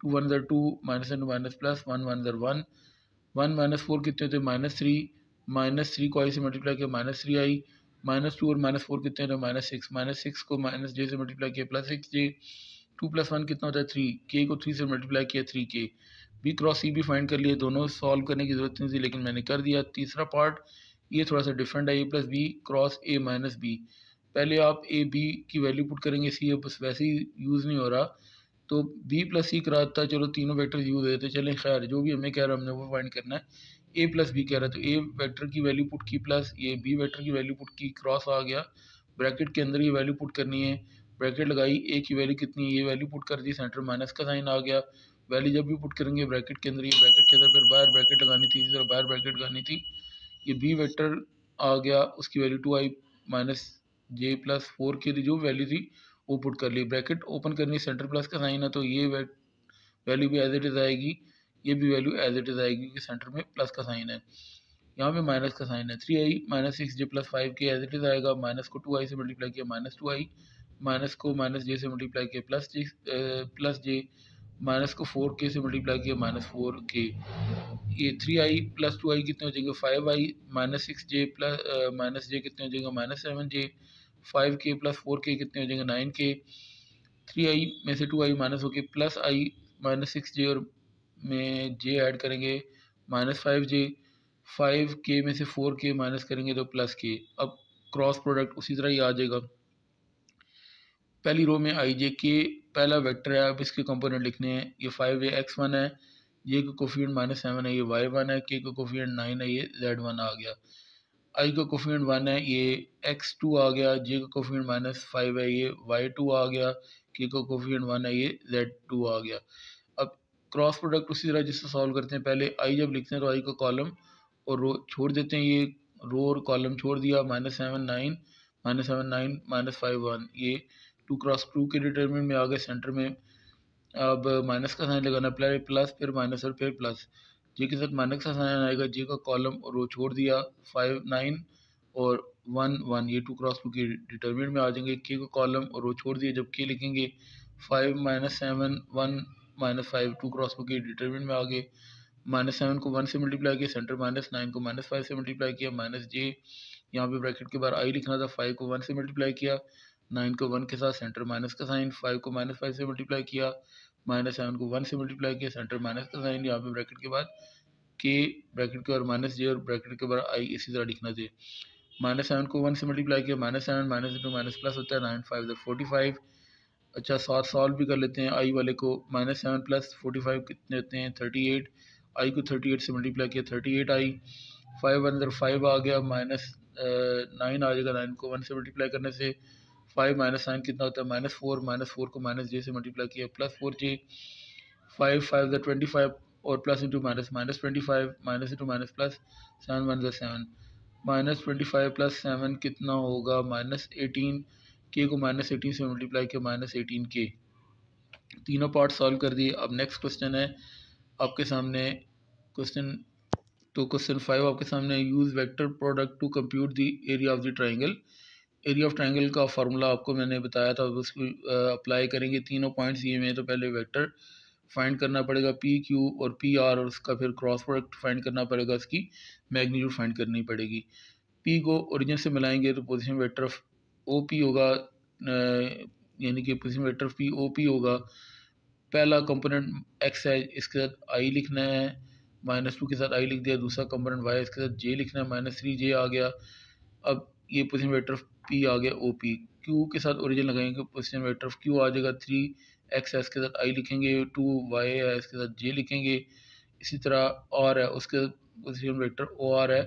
टू वन ज़र to minus one minus plus one one ज़र वन वन माइनस फोर कितने होते हैं माइनस थ्री माइनस थ्री को आई से मल्टीप्लाई किया माइनस थ्री आई माइनस टू और माइनस फोर कितने होते हैं माइनस सिक्स माइनस सिक्स को माइनस जे से मल्टीप्लाई किया plus six j two plus one कितना होता है थ्री के को थ्री से मल्टीप्लाई किया three k B cross C भी फाइंड कर लिए दोनों सॉल्व करने की जरूरत नहीं थी लेकिन मैंने कर दिया तीसरा पार्ट ये थोड़ा सा डिफरेंट है ए plus b cross a minus b पहले आप ए बी की वैल्यू पुट करेंगे सी बस वैसे ही यूज़ नहीं हो रहा तो बी प्लस सी करा था चलो तीनों वैक्टर यूज़ देते चले खैर जो भी हमें कह रहा है हमने वो फाइंड करना है ए प्लस बी कह रहा है तो ए वैक्टर की वैल्यू पुट की प्लस ये बी वैक्टर की वैल्यू पुट की क्रॉस आ गया ब्रैकेट के अंदर ये वैल्यू पुट करनी है ब्रैकेट लगाई ए की वैल्यू कितनी है ये वैल्यू पुट कर दी सेंटर माइनस का साइन आ गया वैल्यू जब भी पुट करेंगे ब्रैकेट के अंदर ये ब्रैकेट के अंदर फिर बाहर ब्रैकेट लगानी थी इसी तरह बाहर ब्रैकेट लगानी थी ये बी वेक्टर आ गया उसकी वैल्यू टू आई माइनस जे प्लस फोर की जो वैल्यू थी वो पुट कर ली ब्रैकेट ओपन करनी सेंटर प्लस का साइन है तो ये वैल्यू भी एज इट इज़ आएगी ये भी वैल्यू एज इट इज़ आएगी क्योंकि सेंटर में प्लस का साइन है यहाँ पे माइनस का साइन है three I minus six j plus five k as it is आएगा माइनस को टू आई से मल्टीप्लाई किया माइनस टू आई माइनस को माइनस जे से मल्टीप्लाई किया plus j, plus j minus को फोर के से मल्टीप्लाई किया माइनस फोर के ये three i plus two i कितने हो जाएंगे फाइव आई minus six j plus minus j कितने हो जाएंगे माइनस सेवन जे five k plus four k कितने हो जाएंगे नाइन के थ्री आई में से टू आई माइनस होके plus i minus six j और में जे ऐड करेंगे minus five j five k में से फोर के माइनस करेंगे तो प्लस के अब क्रॉस प्रोडक्ट उसी तरह ही आ जाएगा पहली रो में आई जे के पहला वेक्टर है अब इसके कंपोनेंट लिखने हैं ये फाइव है एक्स वन है ये का कोफियन माइनस सेवन है ये वाई वन है के का कोफियन नाइन है ये जेड वन आ गया आई का कोफियन वन है ये एक्स टू आ गया जे का कोफियन माइनस फाइव है ये वाई टू आ गया के का कोफियन वन है ये जेड टू आ गया अब क्रॉस प्रोडक्ट उसी तरह जिससे सॉल्व करते हैं पहले आई जब लिखते हैं तो आई का कॉलम और रो छोड़ देते हैं ये रो और कॉलम छोड़ दिया minus seven nine minus seven nine minus five one ये टू क्रॉस टू के डिटर्मिनेंट में आ गए सेंटर में अब माइनस का साइन लगाना प्लस प्लस फिर माइनस और फिर प्लस जे के साथ माइनस का साइन आएगा जे का कॉलम और वो छोड़ दिया फाइव नाइन और वन वन ये टू क्रॉस टू के डिटर्मिनेंट में आ जाएंगे के का कॉलम और वो छोड़ दिया जब के लिखेंगे five minus seven one minus five two cross two के डिटर्मिनेंट में आ गए माइनस सेवन को वन से मल्टीप्लाई किया सेंटर माइनस नाइन को माइनस फाइव से मल्टीप्लाई किया माइनस जे यहाँ पे ब्रैकेट के बाहर आई लिखना था फाइव को वन से मल्टीप्लाई किया नाइन को वन के साथ सेंटर माइनस का साइन फाइव को माइनस फाइव से मल्टीप्लाई किया माइनस सेवन को वन से मल्टीप्लाई किया सेंटर माइनस का साइन यहाँ पे ब्रैकेट के बाद के ब्रैकेट के बाद माइनस जे और ब्रैकेट के बाद आई इसी तरह लिखना चाहिए माइनस सेवन को वन से मल्टीप्लाई किया minus seven minus into minus plus होता है नाइन फाइव फोर्टी फाइव अच्छा सॉ सॉल्व भी कर लेते हैं आई वाले को minus seven plus forty five कितने होते हैं थर्टी एट आई को थर्टी एट से मल्टीप्लाई किया थर्टी एट आई फाइव अंदर फाइव आ गया माइनस नाइन आ जाएगा नाइन को वन से मल्टीप्लाई करने से फाइव माइनस नाइन कितना होता है माइनस फोर माइनस फोर को माइनस जे से मल्टीप्लाई किया plus four j five five the twenty five और plus into minus minus twenty five minus into minus plus seven minus seven minus twenty five plus seven कितना होगा minus eighteen k को minus eighteen से multiply किया minus eighteen के तीनों part solve कर दिए अब नेक्स्ट क्वेश्चन है आपके सामने क्वेश्चन तो क्वेश्चन फाइव आपके सामने use vector product to compute the area of the triangle area of triangle का फार्मूला आपको मैंने बताया था उसको अप्लाई करेंगे तीनों पॉइंट्स ये में तो पहले वेक्टर फाइंड करना पड़ेगा पी क्यू और पी आर और उसका फिर क्रॉस प्रोडक्ट फाइंड करना पड़ेगा उसकी मैग्नीट्यूड फाइंड करनी पड़ेगी पी को ओरिजिन से मिलाएंगे तो पोजिशन वेक्टर ओ पी होगा यानी कि पोजिशन वेक्टर पी ओ पी होगा पहला कंपोनेंट एक्स है इसके साथ आई लिखना है माइनस टू के साथ आई लिख दिया दूसरा कंपोनेंट वाई इसके साथ जे लिखना है माइनस थ्री जे आ गया अब ये पोजिशन वेक्टर पी आ गया ओ पी क्यू के साथ ओरिजिन लगाएंगे पोजिशन वेक्टर क्यू आ जाएगा थ्री एक्स है के साथ आई लिखेंगे टू वाई है इसके साथ जे लिखेंगे इसी तरह आर है उसके पोजिशन वेक्टर ओ आर है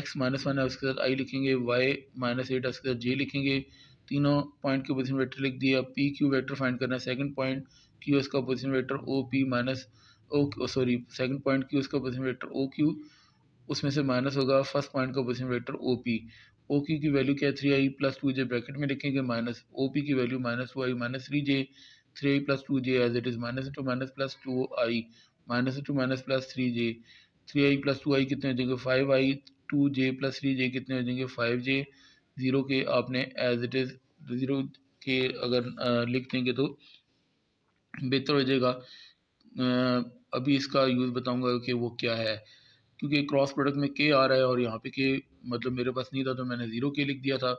एक्स माइनस वन है उसके साथ आई लिखेंगे वाई माइनस एट है उसके साथ जे लिखेंगे तीनों पॉइंट के पोजिशन वेक्टर लिख दिया पी क्यू वेक्टर फाइंड करना है सेकेंड पॉइंट क्यू उसका position vector O P minus O sorry second point Q उसका पोजिशन वेक्टर ओ क्यू उसमें से माइनस होगा फर्स्ट पॉइंट का position vector O P O की की वैल्यू क्या है three i plus two j bracket में लिखेंगे माइनस ओ पी की value minus two I minus three j three i plus two j as it is minus two minus plus two I minus two minus plus three j three i plus two i कितने हो जाएंगे five i two J plus three j कितने हो जाएंगे five जे zero के आपने as it is zero के अगर लिख देंगे तो बेहतर हो जाएगा अभी इसका यूज़ बताऊंगा कि वो क्या है क्योंकि क्रॉस प्रोडक्ट में के आ रहा है और यहाँ पे के मतलब मेरे पास नहीं था तो मैंने ज़ीरो के लिख दिया था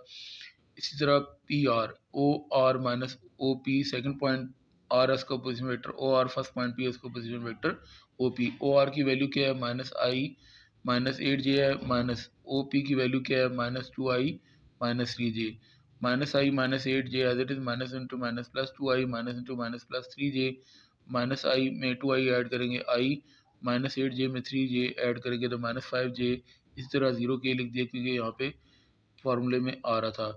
इसी तरह P R O R minus O P second point R S का position vector O R first point P S का position vector O P O R की वैल्यू क्या है माइनस आई माइनस एट जे है माइनस ओ पी की value क्या है minus two I minus three j minus I minus eight j as it is minus into minus plus two I minus into minus plus three j minus i में two i add करेंगे आई minus eight जे में three जे add करेंगे तो minus five जे इस तरह zero के लिख दिया क्योंकि यहाँ पे फार्मूले में आ रहा था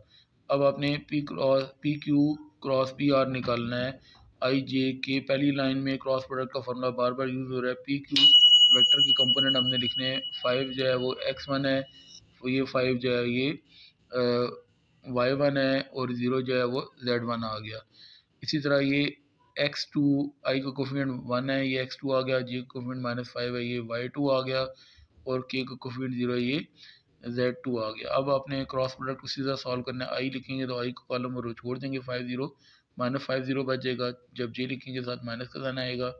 अब आपने P cross P Q cross P R निकालना है आई जे के पहली लाइन में क्रॉस प्रोडक्ट का फार्मूला बार बार यूज़ हो रहा है पी क्यू वैक्टर के कंपोनेंट हमने लिखने हैं फाइव जो है वो एक्स वन है ये फाइव जो है ये वाई वन है और ज़ीरो जो है वो जेड वन आ गया इसी तरह ये एक्स टू आई का कोफिनेंट वन है ये एक्स टू आ गया जे कोफिनेंट माइनस फाइव है ये वाई टू आ गया और के का कोफिट ज़ीरो ये जेड टू आ गया अब आपने क्रॉस प्रोडक्ट को सीधा सॉल्व करना आई लिखेंगे तो आई को कॉलम और छोड़ देंगे five zero minus five zero बचेगा जब जे लिखेंगे साथ माइनस का जाना आएगा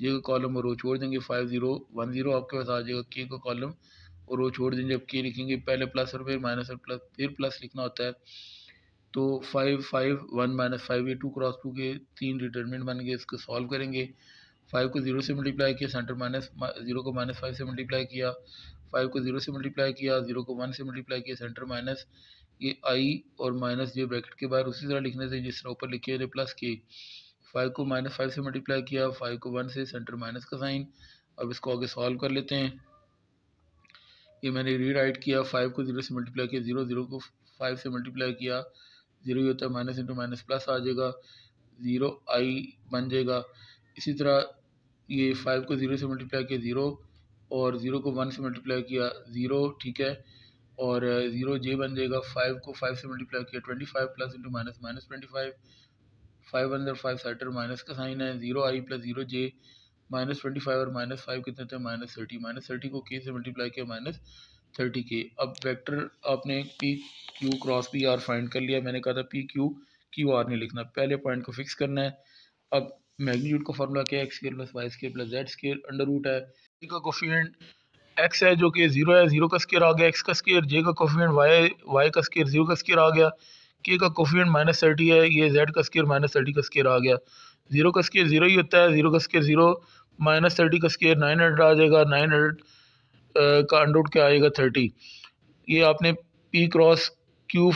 जे का कॉलम और रो छोड़ देंगे फाइव ज़ीरो वन ज़ीरो आपके पास आ जाएगा के का कॉलम और रो छोड़ देंगे जब के लिखेंगे पहले प्लस और फिर माइनस और प्लस फिर प्लस लिखना होता है तो five five one minus five ये टू क्रॉस टू के तीन डिटर्मेंट बन गए इसको सॉल्व करेंगे फाइव को जीरो से मल्टीप्लाई किया सेंटर माइनस जीरो को माइनस फाइव से मल्टीप्लाई किया फाइव को जीरो से मल्टीप्लाई किया जीरो को वन से मल्टीप्लाई किया सेंटर माइनस ये आई और माइनस ये ब्रैकेट के बाहर उसी तरह लिखने से जिस तरह ऊपर लिखे हुए प्लस के फाइव को माइनस फाइव से मल्टीप्लाई किया फाइव को वन से सेंटर माइनस का साइन अब इसको आगे सॉल्व कर लेते हैं ये मैंने री राइट किया फाइव को जीरो से मल्टीप्लाई किया जीरो जीरो को फाइव से मल्टीप्लाई किया जीरो ये होता है माइनस इंटू माइनस प्लस आ जाएगा जीरो आई बन जाएगा इसी तरह ये फाइव को ज़ीरो से मल्टीप्लाई किया ज़ीरो और ज़ीरो को वन से मल्टीप्लाई किया ज़ीरो ठीक है और ज़ीरो uh, जे बन जाएगा फाइव को फाइव से मल्टीप्लाई किया twenty five plus into minus minus twenty five five अंदर फाइव साइटर माइनस का साइन है zero i plus zero j minus twenty five और माइनस फाइव कितने थे माइनस थर्टी माइनस थर्टी को के से मल्टीप्लाई किया माइनस थर्टी के अब वेक्टर आपने P Q cross P R find कर लिया मैंने कहा था पी क्यू क्यू आर नहीं लिखना पहले पॉइंट को फिक्स करना है अब मैग्नीट्यूड का फार्मूला क्या x square plus Y square plus Z square under root है जी का कोफिशिएंट एक्स है जो कि जीरो है जीरो का स्केयर आ गया एक्स का स्केयर जे का कोफिशिएंट वाई वाई का स्केयर जीरो का स्केयर आ गया के का कोफिशिएंट माइनस थर्टी है ये जेड का स्केयर माइनस थर्टी का स्केयर आ गया जीरो का स्केयर जीरो ही होता है जीरो का स्केयर जीरो माइनस थर्टी का स्केयर नाइन हंड्रेड आ जाएगा नाइन हंड्रेड का अंडर रूट क्या आएगा थर्टी ये आपने P cross Q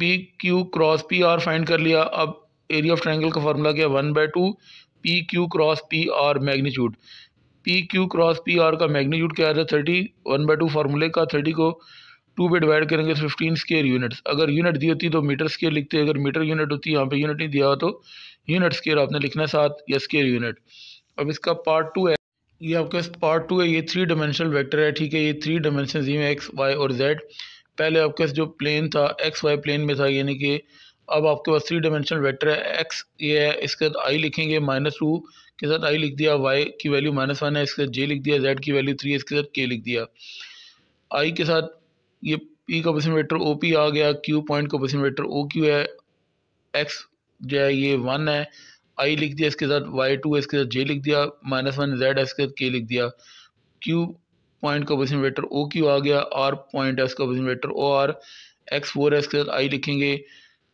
P Q cross P R find कर लिया अब एरिया ऑफ ट्रायंगल का फार्मूला क्या one by two P Q cross P R magnitude P Q cross P R का मैग्नीट्यूड क्या आता है थर्टी वन बाई टू फार्मूले का थर्टी को टू पे डिवाइड करेंगे फिफ्टीन स्केयर यूनिट्स अगर यूनिट दी होती तो मीटर स्केयर लिखते अगर मीटर यूनिट होती यहाँ पे यूनिट नहीं दिया हो तो यूनिट स्केयर आपने लिखना है साथ या स्केयर यूनिट अब इसका पार्ट टू है ये आपका पार्ट टू है ये थ्री डायमेंशनल वेक्टर है ठीक है ये थ्री डायमेंशन जी में एक्स वाई और जेड पहले आपका जो प्लेन था एक्स वाई प्लेन में था यानी कि अब आपके पास थ्री डायमेंशनल वेक्टर है एक्स ये है इसके साथ आई लिखेंगे माइनस टू के साथ आई लिख दिया वाई की वैल्यू माइनस वन है इसके साथ जे लिख दिया जेड की वैल्यू थ्री है इसके साथ के लिख दिया आई के साथ ये पी का पोजिशन वेक्टर ओ पी आ गया क्यू पॉइंट का पोजिशन वेक्टर ओ क्यू है एक्स जो है ये वन है आई लिख दिया इसके साथ वाई टू है इसके साथ जे लिख दिया माइनस वन जेड है इसके साथ के लिख दिया क्यू पॉइंट का पोजिशन वेक्टर ओ क्यू आ गया आर पॉइंट है उसका position vector O R x four है इसके साथ आई लिखेंगे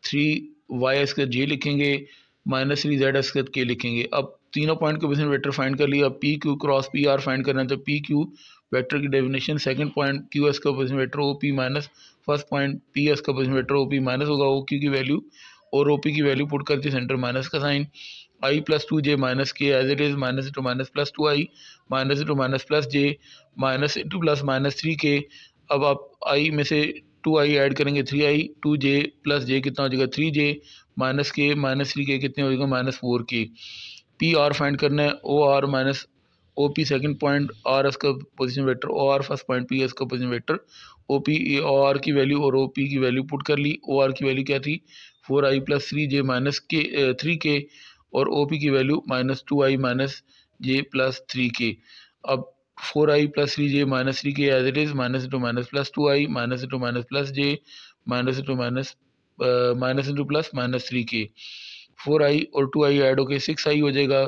थ्री वाई एस के जे लिखेंगे माइनस थ्री जेड एस के लिखेंगे अब तीनों पॉइंट के बेसिस वेक्टर फाइंड कर लिया अब P Q cross P R find करना है तो पी क्यू वेक्टर की definition second point Q S का position vector O P minus first point P S का position vector O P minus होगा ओ क्यू की वैल्यू और O P की वैल्यू पुट करती है सेंटर माइनस का sign i plus two J minus k as it is minus into minus plus two I minus into minus plus j minus two plus minus three के अब आप i में से two i add करेंगे three i two J plus j कितना हो जाएगा three j minus k minus three k कितने हो जाएगा minus four k P R find करना है O R minus O P second point R S का position vector O R first point P S का position vector O P O R की value और O P की value put कर ली O R की वैल्यू क्या थी four i plus three j minus k three k और ओ पी की वैल्यू माइनस टू आई माइनस जे प्लस थ्री के अब four i plus three j minus three k as it is minus into minus plus two I minus into minus plus j minus into minus minus into plus minus three k four i और two i add होके six i हो जाएगा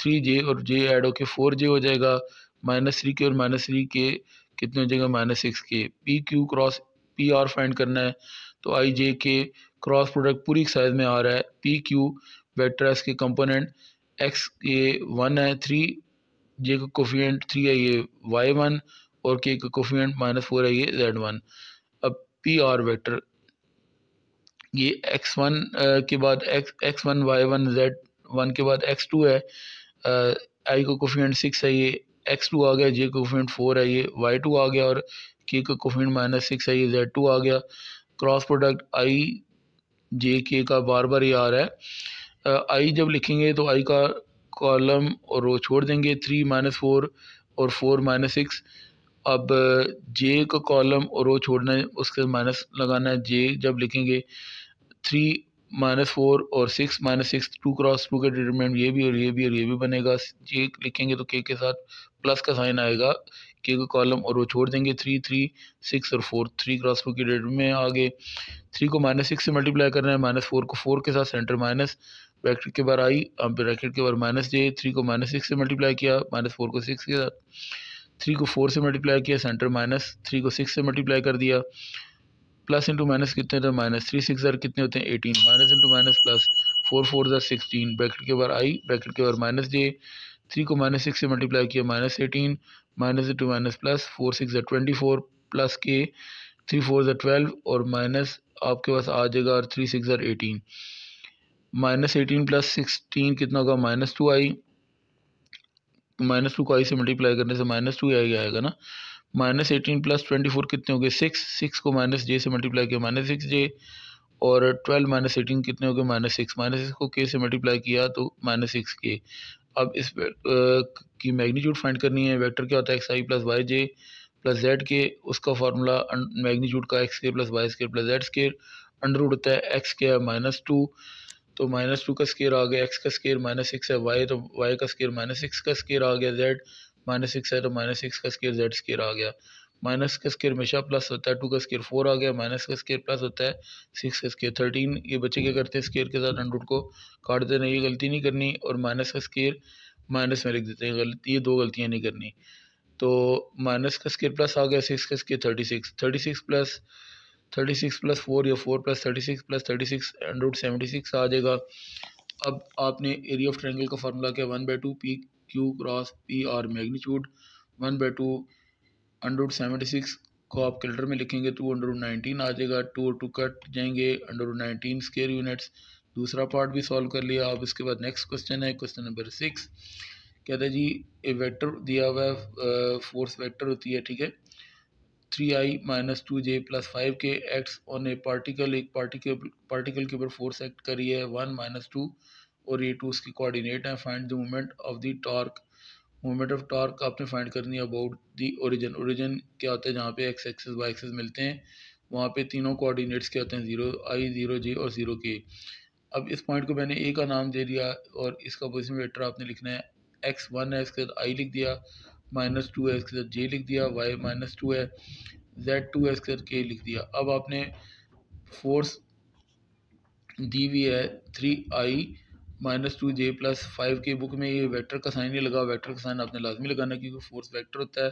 three जे और जे add होके four जे हो जाएगा minus three k और minus three k कितने हो जाएगा minus six k P Q cross P R find करना है तो आई जे के क्रॉस प्रोडक्ट पूरी साइज में आ रहा है पी क्यू वेक्टर के कंपोनेंट एक्स के वन है थ्री जे का कोफिशेंट थ्री है ये वाई वन और के का कोफिशेंट माइनस फोर है ये जेड वन अब पी आर वेक्टर ये एक्स वन के बाद X X one Y one Z one के बाद एक्स टू है आई का कोफिशेंट सिक्स है ये एक्स टू आ गया जे का कोफिशेंट फोर है ये वाई टू आ गया और के का कोफिशेंट माइनस सिक्स है ये जेड टू आ गया क्रॉस प्रोडक्ट आई जे के का बार बार ये आ रहा है आई जब लिखेंगे तो आई का कॉलम और वो छोड़ देंगे थ्री माइनस फोर और फोर माइनस सिक्स अब जे का कॉलम और वो छोड़ना है उसके माइनस लगाना है जे जब लिखेंगे थ्री माइनस फोर और six minus six two cross two का डिटरमिनेंट ये भी और ये भी और ये भी बनेगा जे लिखेंगे तो के के साथ प्लस का साइन आएगा के का कॉलम और वो छोड़ देंगे थ्री थ्री सिक्स और फोर थ्री क्रॉस टू के डिटरमिनेंट में आगे थ्री को माइनस सिक्स से मल्टीप्लाई करना है माइनस फोर को फोर के साथ सेंटर माइनस ब्रैकेट के बार आई अब ब्रैकेट के बार माइनस जे थ्री को माइनस सिक्स से मल्टीप्लाई किया माइनस फोर को सिक्स के साथ थ्री को फोर से मल्टीप्लाई किया सेंटर माइनस थ्री को सिक्स से मल्टीप्लाई कर दिया प्लस इंटू माइनस कितने होते हैं माइनस थ्री सिक्स हज़ार कितने होते हैं eighteen minus into minus plus four four हज़ार सिक्सटीन ब्रैकेट के बार आई ब्रैकेट के बार माइनस जे थ्री को माइनस सिक्स से मल्टीप्लाई किया minus eighteen minus into minus plus four six हज़ार ट्वेंटी फोर प्लस के थ्री फोर हज़ार ट्वेल्व और माइनस आपके पास आ जाएगा थ्री सिक्स हजार eighteen minus eighteen plus sixteen कितना होगा माइनस टू आई माइनस टू को आई से मल्टीप्लाई करने से माइनस टू आई आएगा ना minus eighteen plus twenty four कितने हो गए सिक्स सिक्स को माइनस जे से मल्टीप्लाई किया माइनस सिक्स जे और ट्वेल्व माइनस एटीन कितने हो गए माइनस सिक्स माइनस सिक्स को के से मल्टीप्लाई किया तो माइनस सिक्स के अब इस की मैग्नीट्यूड फाइंड करनी है वेक्टर क्या होता है एक्स आई प्लस वाई जे प्लस जेड के उसका फार्मूला मैग्नीट्यूड का एक्स के plus Y square plus Z square under root होता है एक्स के माइनस टू तो माइनस टू का स्केयर आ गया एक्स का स्केयर माइनस सिक्स है वाई तो वाई का स्केयर माइनस सिक्स का स्केयर आ गया जेड माइनस सिक्स है तो माइनस सिक्स का स्केयर जेड स्केयर आ गया माइनस का स्केयर हमेशा प्लस होता है टू का स्केयर फोर आ गया माइनस का स्केयर प्लस होता है सिक्स का स्केयर थर्टीन ये बच्चे क्या करते हैं स्केयर के साथ अंडरूट को काट देना ये गलती नहीं करनी और माइनस का स्केयर माइनस में लिख देते हैं गलती ये दो गलतियाँ नहीं करनी तो माइनस का स्केयर प्लस आ गया सिक्स का square thirty six thirty six plus thirty six plus four या four plus thirty six plus thirty six and root seventy six आ जाएगा अब आपने एरिया ऑफ ट्रैंगल का फार्मूला क्या one by two P Q cross P R magnitude one by two under root seventy six को आप calendar में लिखेंगे तो अंडर रूट नाइनटीन आ जाएगा टू और टू कट जाएंगे under root nineteen square units दूसरा पार्ट भी सॉल्व कर लिया आप इसके बाद नेक्स्ट क्वेश्चन है क्वेश्चन नंबर सिक्स कहते हैं जी ए वेक्टर दिया हुआ है फोर्स वेक्टर होती है ठीक है three I minus two J plus five K acts on a particle एक पार्टिकल पार्टिकल के ऊपर फोर्स एक्ट करी है वन माइनस टू और ये टू उसकी कोऑर्डिनेट है find the moment of the torque moment of torque आपने फाइंड करनी है अबाउट दी ओरिजिन ओरिजिन क्या होता है जहाँ पे एक्स एक्सेस वाई एक्सेस मिलते हैं वहाँ पे तीनों कोऑर्डिनेट्स क्या होते हैं ज़ीरो आई ज़ीरो जे और ज़ीरो के अब इस पॉइंट को मैंने ए का नाम दे दिया और इसका पोजिशन वेक्टर आपने लिखना है एक्स वन है इसके बाद आई लिख दिया माइनस टू एक्स के साथ जे लिख दिया वाई माइनस टू है जेड टू एक्स के साथ के लिख दिया अब आपने फोर्स दी हुई है थ्री आई माइनस टू जे प्लस फाइव के बुक में ये वेक्टर का साइन नहीं लगा वेक्टर का साइन आपने लाजमी लगाना क्योंकि फोर्स वेक्टर होता है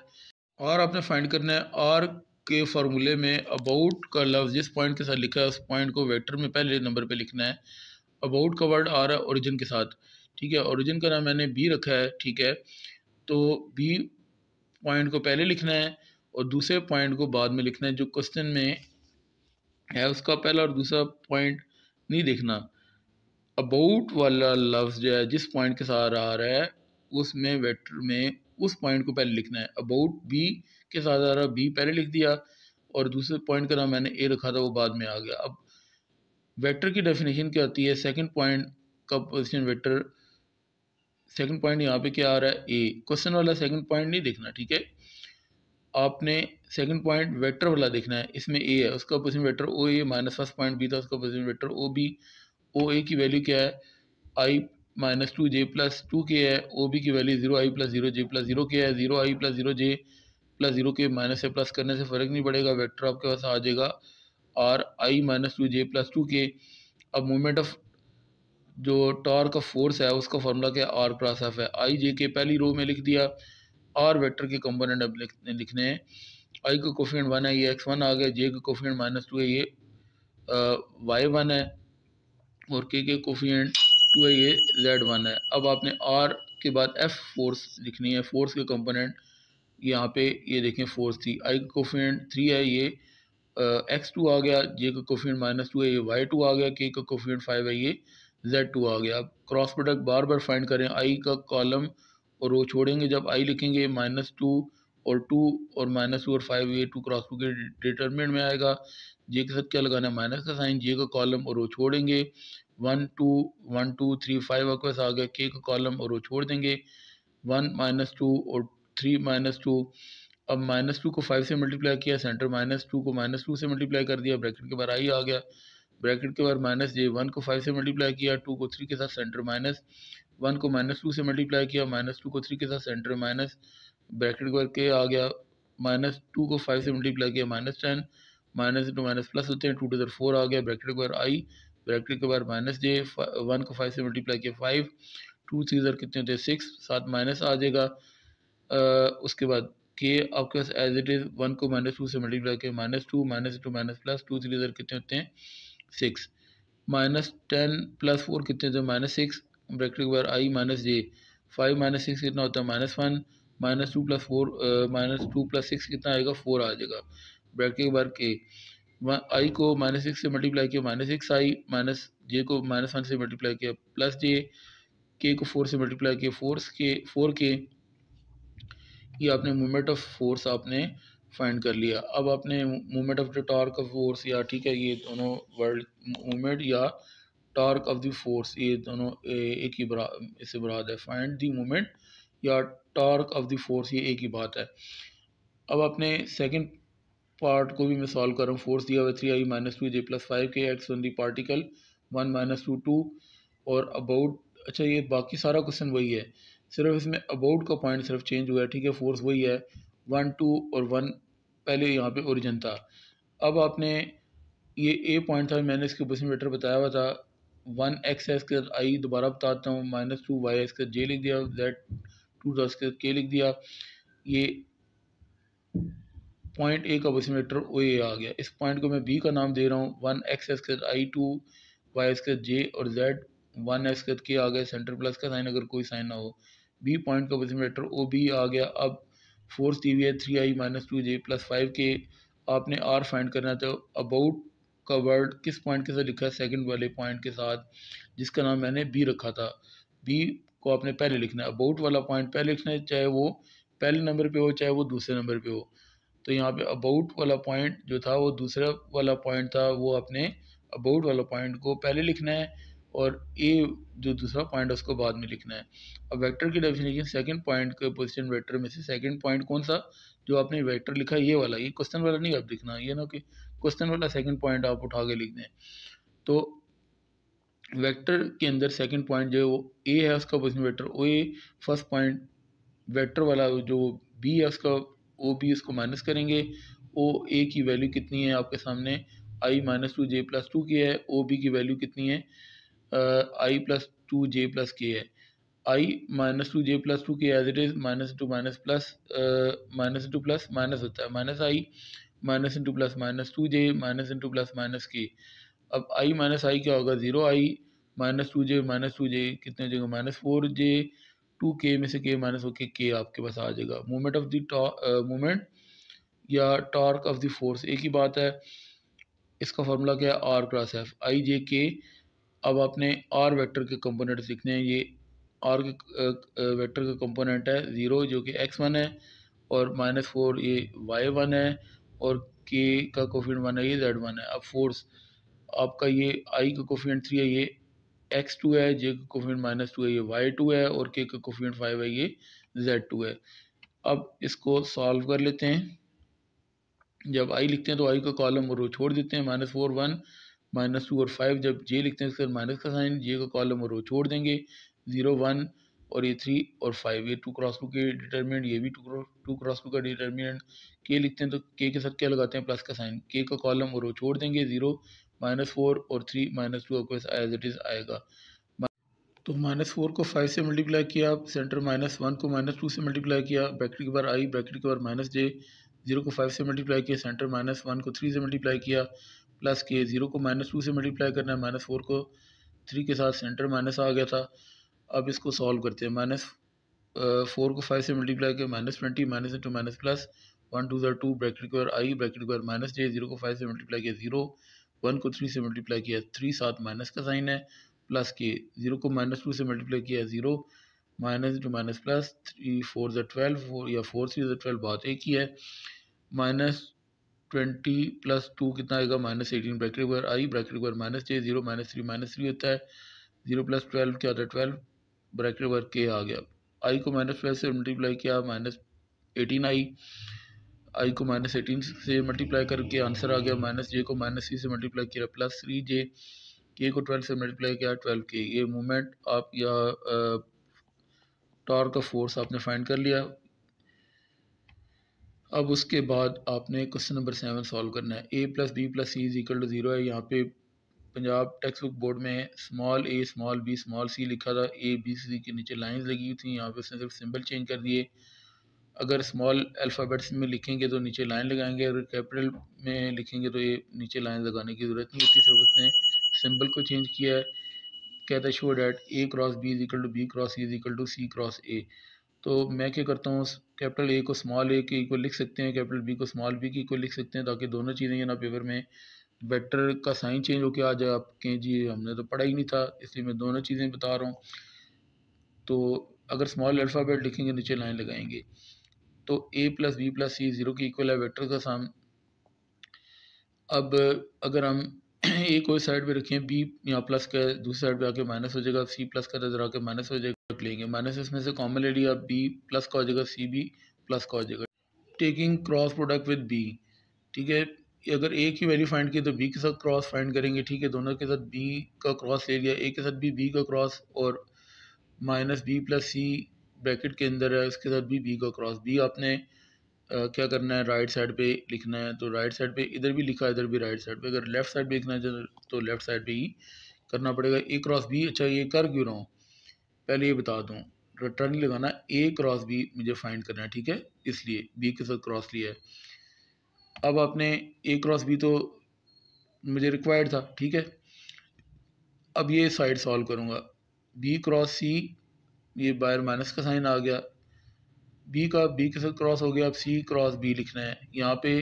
और आपने फाइंड करना है आर के फार्मूले में अबाउट का लफ्ज़ जिस पॉइंट के साथ लिखा है उस पॉइंट को वेक्टर में पहले नंबर पे लिखना है अबाउट का वर्ड आ रहा है ओरिजिन के साथ ठीक है ओरिजिन का नाम मैंने बी रखा है ठीक है तो बी पॉइंट को पहले लिखना है और दूसरे पॉइंट को बाद में लिखना है जो क्वेश्चन में है उसका पहला और दूसरा पॉइंट नहीं देखना अबाउट वाला लफ्ज़ जो है जिस पॉइंट के साथ आ रहा है उसमें वेटर में उस पॉइंट को पहले लिखना है अबाउट बी के साथ आ रहा बी पहले लिख दिया और दूसरे पॉइंट का नाम मैंने ए रखा था वो बाद में आ गया अब वेटर की डेफिनेशन क्या होती है सेकंड पॉइंट का पोजिशन वेक्टर सेकंड पॉइंट यहाँ पे क्या आ रहा है ए क्वेश्चन वाला सेकंड पॉइंट नहीं देखना ठीक है आपने सेकंड पॉइंट वेक्टर वाला देखना है इसमें ए है उसका opposite vector O A minus first point B था उसका opposite vector O B O A की वैल्यू क्या है आई माइनस टू जे प्लस टू के है ओ बी की वैल्यू जीरो आई प्लस जीरो जे प्लस जीरो के है जीरो आई प्लस जीरो जे plus zero K minus से plus करने से फ़र्क नहीं पड़ेगा वेक्टर आपके पास आ जाएगा R I minus two J plus two K अब मूवमेंट ऑफ जो टॉर्क का फोर्स है उसका फॉर्मूला क्या आर प्लस एफ है आई जे के पहली रो में लिख दिया आर वेक्टर के कंपोनेंट अब लिखने हैं आई का कोफिनेंट वन है ये एक्स वन आ गया जे का कोफिनेंट माइनस टू है ये वाई वन है और के के कोफिनेंट टू है ये जेड वन है अब आपने आर के बाद एफ फोर्स लिखनी है फोर्स के कंपोनेंट यहाँ पे ये देखें फोर्स थी आई का कोफिनेंट थ्री है ये एक्स टू आ गया जे का कोफिनेंट माइनस टू है ये वाई टू आ गया के का कोफिनेंट फाइव है ये जेड टू आ गया अब क्रॉस प्रोडक्ट बार बार फाइंड करें आई का कॉलम और वो छोड़ेंगे जब आई लिखेंगे माइनस टू और टू और माइनस टू और फाइव ये टू क्रॉस के डिटर्मिनेंट में आएगा जे के साथ क्या लगाना है माइनस का साइन जे का कॉलम और वो छोड़ेंगे one two one two three five आपके पास आ गया के का कॉलम और वो छोड़ देंगे वन माइनस टू और थ्री माइनस टू अब माइनस टू को फाइव से मल्टीप्लाई किया सेंटर माइनस टू को माइनस टू से मल्टीप्लाई कर दिया ब्रैकेट के बाहर आई आ गया ब्रैकेट के बाहर माइनस जे वन को फाइव से मल्टीप्लाई किया टू को थ्री के साथ सेंटर माइनस वन को माइनस टू से मल्टीप्लाई किया माइनस टू को थ्री के साथ सेंटर माइनस ब्रैकेट के के आ गया माइनस टू को फाइव से मल्टीप्लाई किया minus ten minus into minus plus होते हैं टू टू फोर आ गया ब्रैकेट के बाहर आई ब्रैकेट के बाहर माइनस जे वन को फाइव से मल्टीप्लाई किया फाइव टू थ्री इधर कितने होते हैं सिक्स साथ माइनस आ जाएगा उसके बाद के आपके पास एज इट इज़ वन को माइनस टू से मल्टीप्लाई किया minus two minus into minus plus two three इधर कितने होते हैं six minus ten plus four कितने होते हैं माइनस सिक्स ब्रैकेट के बाहर आई minus J five minus six कितना होता है minus one minus two plus four minus two plus six कितना आएगा फोर आ जाएगा ब्रैकेट के बाहर के आई को माइनस सिक्स से मल्टीप्लाई किया minus six I minus J को माइनस वन से मल्टीप्लाई किया प्लस जे के को फोर से मल्टीप्लाई किया फोर्स के फोर के ये आपने मोमेंट ऑफ फोर्स आपने फाइंड कर लिया अब आपने moment of the torque of force या ठीक है ये दोनों वर्ल्ड मोमेंट या टॉर्क ऑफ द फोर्स ये दोनों एक ही बरा इससे बराद है फाइंड द मोमेंट या टॉर्क ऑफ द फोर्स ये एक ही बात है अब अपने सेकंड पार्ट को भी मैं सॉल्व कर रहा हूँ फोर्स दिया हुआ three I minus two J plus five K acts on the particle one minus two two और अबाउट अच्छा ये बाकी सारा क्वेश्चन वही है सिर्फ इसमें अबाउट का पॉइंट सिर्फ चेंज हुआ है ठीक है फोर्स वही है वन टू और वन पहले यहाँ पे ओरिजिन था अब आपने ये ए पॉइंट था मैंने इसके ऊपर मीटर बताया हुआ था वन एक्स एस के आई दोबारा बताता हूँ माइनस टू वाई एस के जे लिख दिया जेड टू दस के के लिख दिया ये पॉइंट ए का बसीमीटर ओ ए आ गया इस पॉइंट को मैं बी का नाम दे रहा हूँ वन एक्स एस के आई टू वाई एस के जे और जेड वन एस के के आ गया सेंटर प्लस का साइन अगर कोई साइन ना हो बी पॉइंट का बसीमीटर ओ बी आ गया अब फोर सी वी है थ्री आई माइनस टू जे प्लस फाइव के आपने आर फाइंड करना था अबाउट का वर्ड किस पॉइंट के साथ लिखा है सेकेंड वाले पॉइंट के साथ जिसका नाम मैंने बी रखा था बी को आपने पहले लिखना है अबाउट वाला पॉइंट पहले लिखना है चाहे वो पहले नंबर पे हो चाहे वो दूसरे नंबर पे हो तो यहाँ पे अबाउट वाला पॉइंट जो था वो दूसरा वाला पॉइंट था वो आपने अबाउट वाला पॉइंट को पहले लिखना है और ए जो दूसरा पॉइंट है उसको बाद में लिखना है अब वेक्टर की डेफिनेशन सेकंड पॉइंट के पोजिशन वेक्टर में से सेकंड पॉइंट कौन सा जो आपने वेक्टर लिखा ये वाला ये क्वेश्चन वाला नहीं आप लिखना ये ना कि क्वेश्चन वाला सेकंड पॉइंट आप उठा के लिख दें तो वेक्टर के अंदर सेकंड पॉइंट जो है वो ए है उसका position vector O A first point vector वाला जो बी है उसका ओ बी उसको माइनस करेंगे ओ ए की वैल्यू कितनी है आपके सामने I minus two J plus two की है ओ बी की वैल्यू कितनी है आई प्लस टू जे प्लस के है आई minus two J plus two K as it is minus two minus plus minus into plus minus होता है माइनस आई minus into plus minus two जे minus into plus minus के अब I minus I क्या होगा zero I minus two J minus two J कितने हो जाएगा minus four J to के में से के माइनस होके के आपके पास आ जाएगा मोमेंट ऑफ द मोमेंट या टॉर्क ऑफ द फोर्स एक ही बात है इसका फॉर्मूला क्या है R cross F I J K अब आपने आर वेक्टर के कंपोनेंट सीखने हैं ये आर के वेक्टर का कंपोनेंट है ज़ीरो जो कि एक्स वन है और माइनस फोर ये वाई वन है और के का कोफियन वन है ये जेड वन है अब फोर्स आपका ये आई का कोफियन थ्री है ये एक्स टू है जे का कोफियन माइनस टू है ये वाई टू है और के का कोफियन फाइव है ये जेड टू है अब इसको सॉल्व कर लेते हैं जब आई लिखते हैं तो आई का कॉलम और वो छोड़ देते हैं minus four one minus two और फाइव जब जे लिखते हैं उसके माइनस का साइन जे का कॉलम और वो छोड़ देंगे ज़ीरो वन और ये थ्री और फाइव ये टू क्रॉस टू के डिटर्मिनेंट ये भी टू टू क्रॉस टू का डिटर्मिनेंट के लिखते हैं तो के के साथ क्या लगाते हैं प्लस का साइन के का कॉलम और वो छोड़ देंगे ज़ीरो माइनस फोर और थ्री माइनस टू आपके पास एज इट इज़ आएगा तो माइनस फोर को फाइव से मल्टीप्लाई किया सेंटर माइनस वन को माइनस टू से मल्टीप्लाई किया ब्रैकेट के बार आई ब्रैकेट के बार माइनस जे जीरो को फाइव से मल्टीप्लाई किया सेंटर माइनस वन को थ्री से मल्टीप्लाई किया प्लस के ज़ीरो को माइनस टू से मल्टीप्लाई करना है माइनस फोर को थ्री के साथ सेंटर माइनस आ गया था अब इसको सॉल्व करते हैं माइनस फोर को फाइव से मल्टीप्लाई किया minus twenty minus into minus plus one two ज़र two bracket require I bracket require minus J zero को फाइव से मल्टीप्लाई किया जीरो वन को थ्री से मल्टीप्लाई किया थ्री साथ माइनस का साइन है प्लस के जीरो को माइनस टू से मल्टीप्लाई किया zero minus into minus plus three four जो ट्वेल्व फोर या फोर थ्री जो ट्वेल्व बात एक ही है माइनस ट्वेंटी प्लस टू कितना आएगा माइनस एटीन ब्रैकेट वगैरह आई ब्रैकेट वगैरह minus J zero minus three minus three होता है जीरो प्लस ट्वेल्व क्या होता है ट्वेल्व ब्रैकेट वगैरह के आ गया आई को माइनस ट्वेल्व से मल्टीप्लाई किया माइनस एटीन आई आई को माइनस एटीन से मल्टीप्लाई करके आंसर आ गया माइनस जे को माइनस थ्री से मल्टीप्लाई किया प्लस थ्री जे के को ट्वेल्व से मल्टीप्लाई किया ट्वेल्व के ये मूवमेंट आप या टॉर्क का फोर्स आपने फाइंड कर लिया अब उसके बाद आपने क्वेश्चन नंबर सेवन सॉल्व करना है ए plus B plus C is equal to zero है यहाँ पे पंजाब टेक्स बुक बोर्ड में small A small B small C लिखा था ए बी सी के नीचे लाइंस लगी हुई थी यहाँ पे उसने सिर्फ सिंबल चेंज कर दिए अगर स्मॉल अल्फ़ाबेट्स में लिखेंगे तो नीचे लाइन लगाएंगे अगर कैपिटल में लिखेंगे तो ये नीचे लाइन लगाने की ज़रूरत नहीं होती सिर्फ उसने सिंबल को चेंज किया है कहता है show that A cross B is equal to B cross C is equal to C cross A तो मैं क्या करता हूँ कैपिटल ए को स्मॉल ए के इक्वल लिख सकते हैं कैपिटल बी को स्मॉल बी की इक्वल लिख सकते हैं ताकि दोनों चीज़ें ना पेपर में बेटर का साइन चेंज होकर आ जाए आप कहें जी हमने तो पढ़ा ही नहीं था इसलिए मैं दोनों चीज़ें बता रहा हूँ तो अगर स्मॉल अल्फ़ाबेट लिखेंगे नीचे लाइन लगाएंगे तो A plus B plus C zero की इक्वल है वेक्टर का साम अब अगर हम ए (clears throat) को साइड पे रखें बी यहाँ प्लस का दूसरी साइड पे आके माइनस हो जाएगा सी प्लस का नजर आके माइनस हो जाएगा लेंगे माइनस इसमें से कॉमन ले लिया बी प्लस का हो जाएगा सी बी प्लस का हो जाएगा taking cross product with B ठीक है अगर ए की वैल्यू फाइंड की तो बी के साथ क्रॉस फाइंड करेंगे ठीक है दोनों के साथ बी का क्रॉस ले लिया ए के साथ भी बी का क्रॉस और minus B plus C bracket के अंदर है उसके साथ भी बी का क्रॉस बी आपने आ, क्या करना है राइट साइड पे लिखना है तो राइट साइड पे इधर भी लिखा है इधर भी राइट साइड पे अगर लेफ्ट साइड पे लिखना है तो लेफ्ट साइड पे ही करना पड़ेगा ए क्रॉस बी अच्छा ये कर क्यों रहा हूँ पहले ये बता दूँ रिटर्न लगाना ए क्रॉस बी मुझे फाइंड करना है ठीक है इसलिए बी के साथ क्रॉस लिया है अब आपने ए क्रॉस बी तो मुझे रिक्वायर्ड था ठीक है अब ये साइड सॉल्व करूँगा बी क्रॉस सी ये बायर माइनस का साइन आ गया बी का बी के साथ क्रॉस हो गया अब सी क्रॉस बी लिखना है यहाँ पे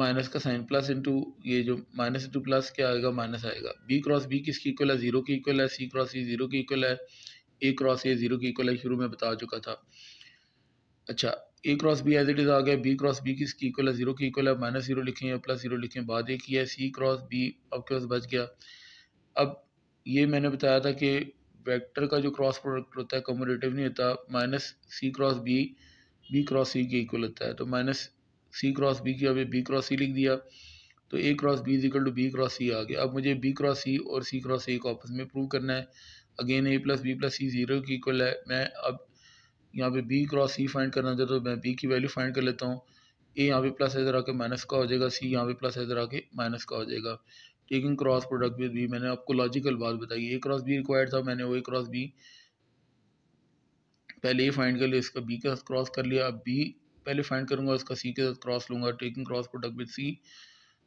माइनस का साइन प्लस इंटू ये जो माइनस इंटू प्लस क्या आएगा माइनस आएगा बी क्रॉस बी किसकी इक्वल है जीरो की इक्वल है सी क्रॉस सी जीरो की इक्वल है ए क्रॉस ए जीरो की इक्वल है शुरू में बता चुका था अच्छा A cross B as it is आ गया बी क्रॉस बी किसकी इक्वल है जीरो की इक्वल है माइनस जीरो लिखें या प्लस जीरो लिखें बाद एक ही है सी क्रॉस बी आपके पास बच गया अब ये मैंने बताया था कि वेक्टर का जो क्रॉस प्रोडक्ट होता है कम्यूटेटिव नहीं होता minus C cross B B cross C के इक्वल होता है तो माइनस सी क्रॉस बी की अब बी क्रॉस सी लिख दिया तो ए cross B is equal to B cross C आ गया अब मुझे बी क्रॉस सी और सी क्रॉस ए को आपस में प्रूव करना है again A plus B plus C zero की इक्वल है मैं अब यहाँ पे बी क्रॉस सी फाइंड करना चाहता हूँ तो मैं बी की वैल्यू फाइंड कर लेता हूँ ए यहाँ पे प्लस इधर आके माइनस का हो जाएगा सी यहाँ पे प्लस इधर आके माइनस का हो जाएगा taking cross product with B मैंने आपको लॉजिकल बात बताई ए क्रॉस बी रिक्वायर्ड था मैंने वो ए क्रॉस बी पहले ए फाइंड कर लिया इसका बी क्रॉस कर लिया अब बी पहले फाइंड करूंगा उसका सी के साथ क्रॉस लूंगा taking cross product with C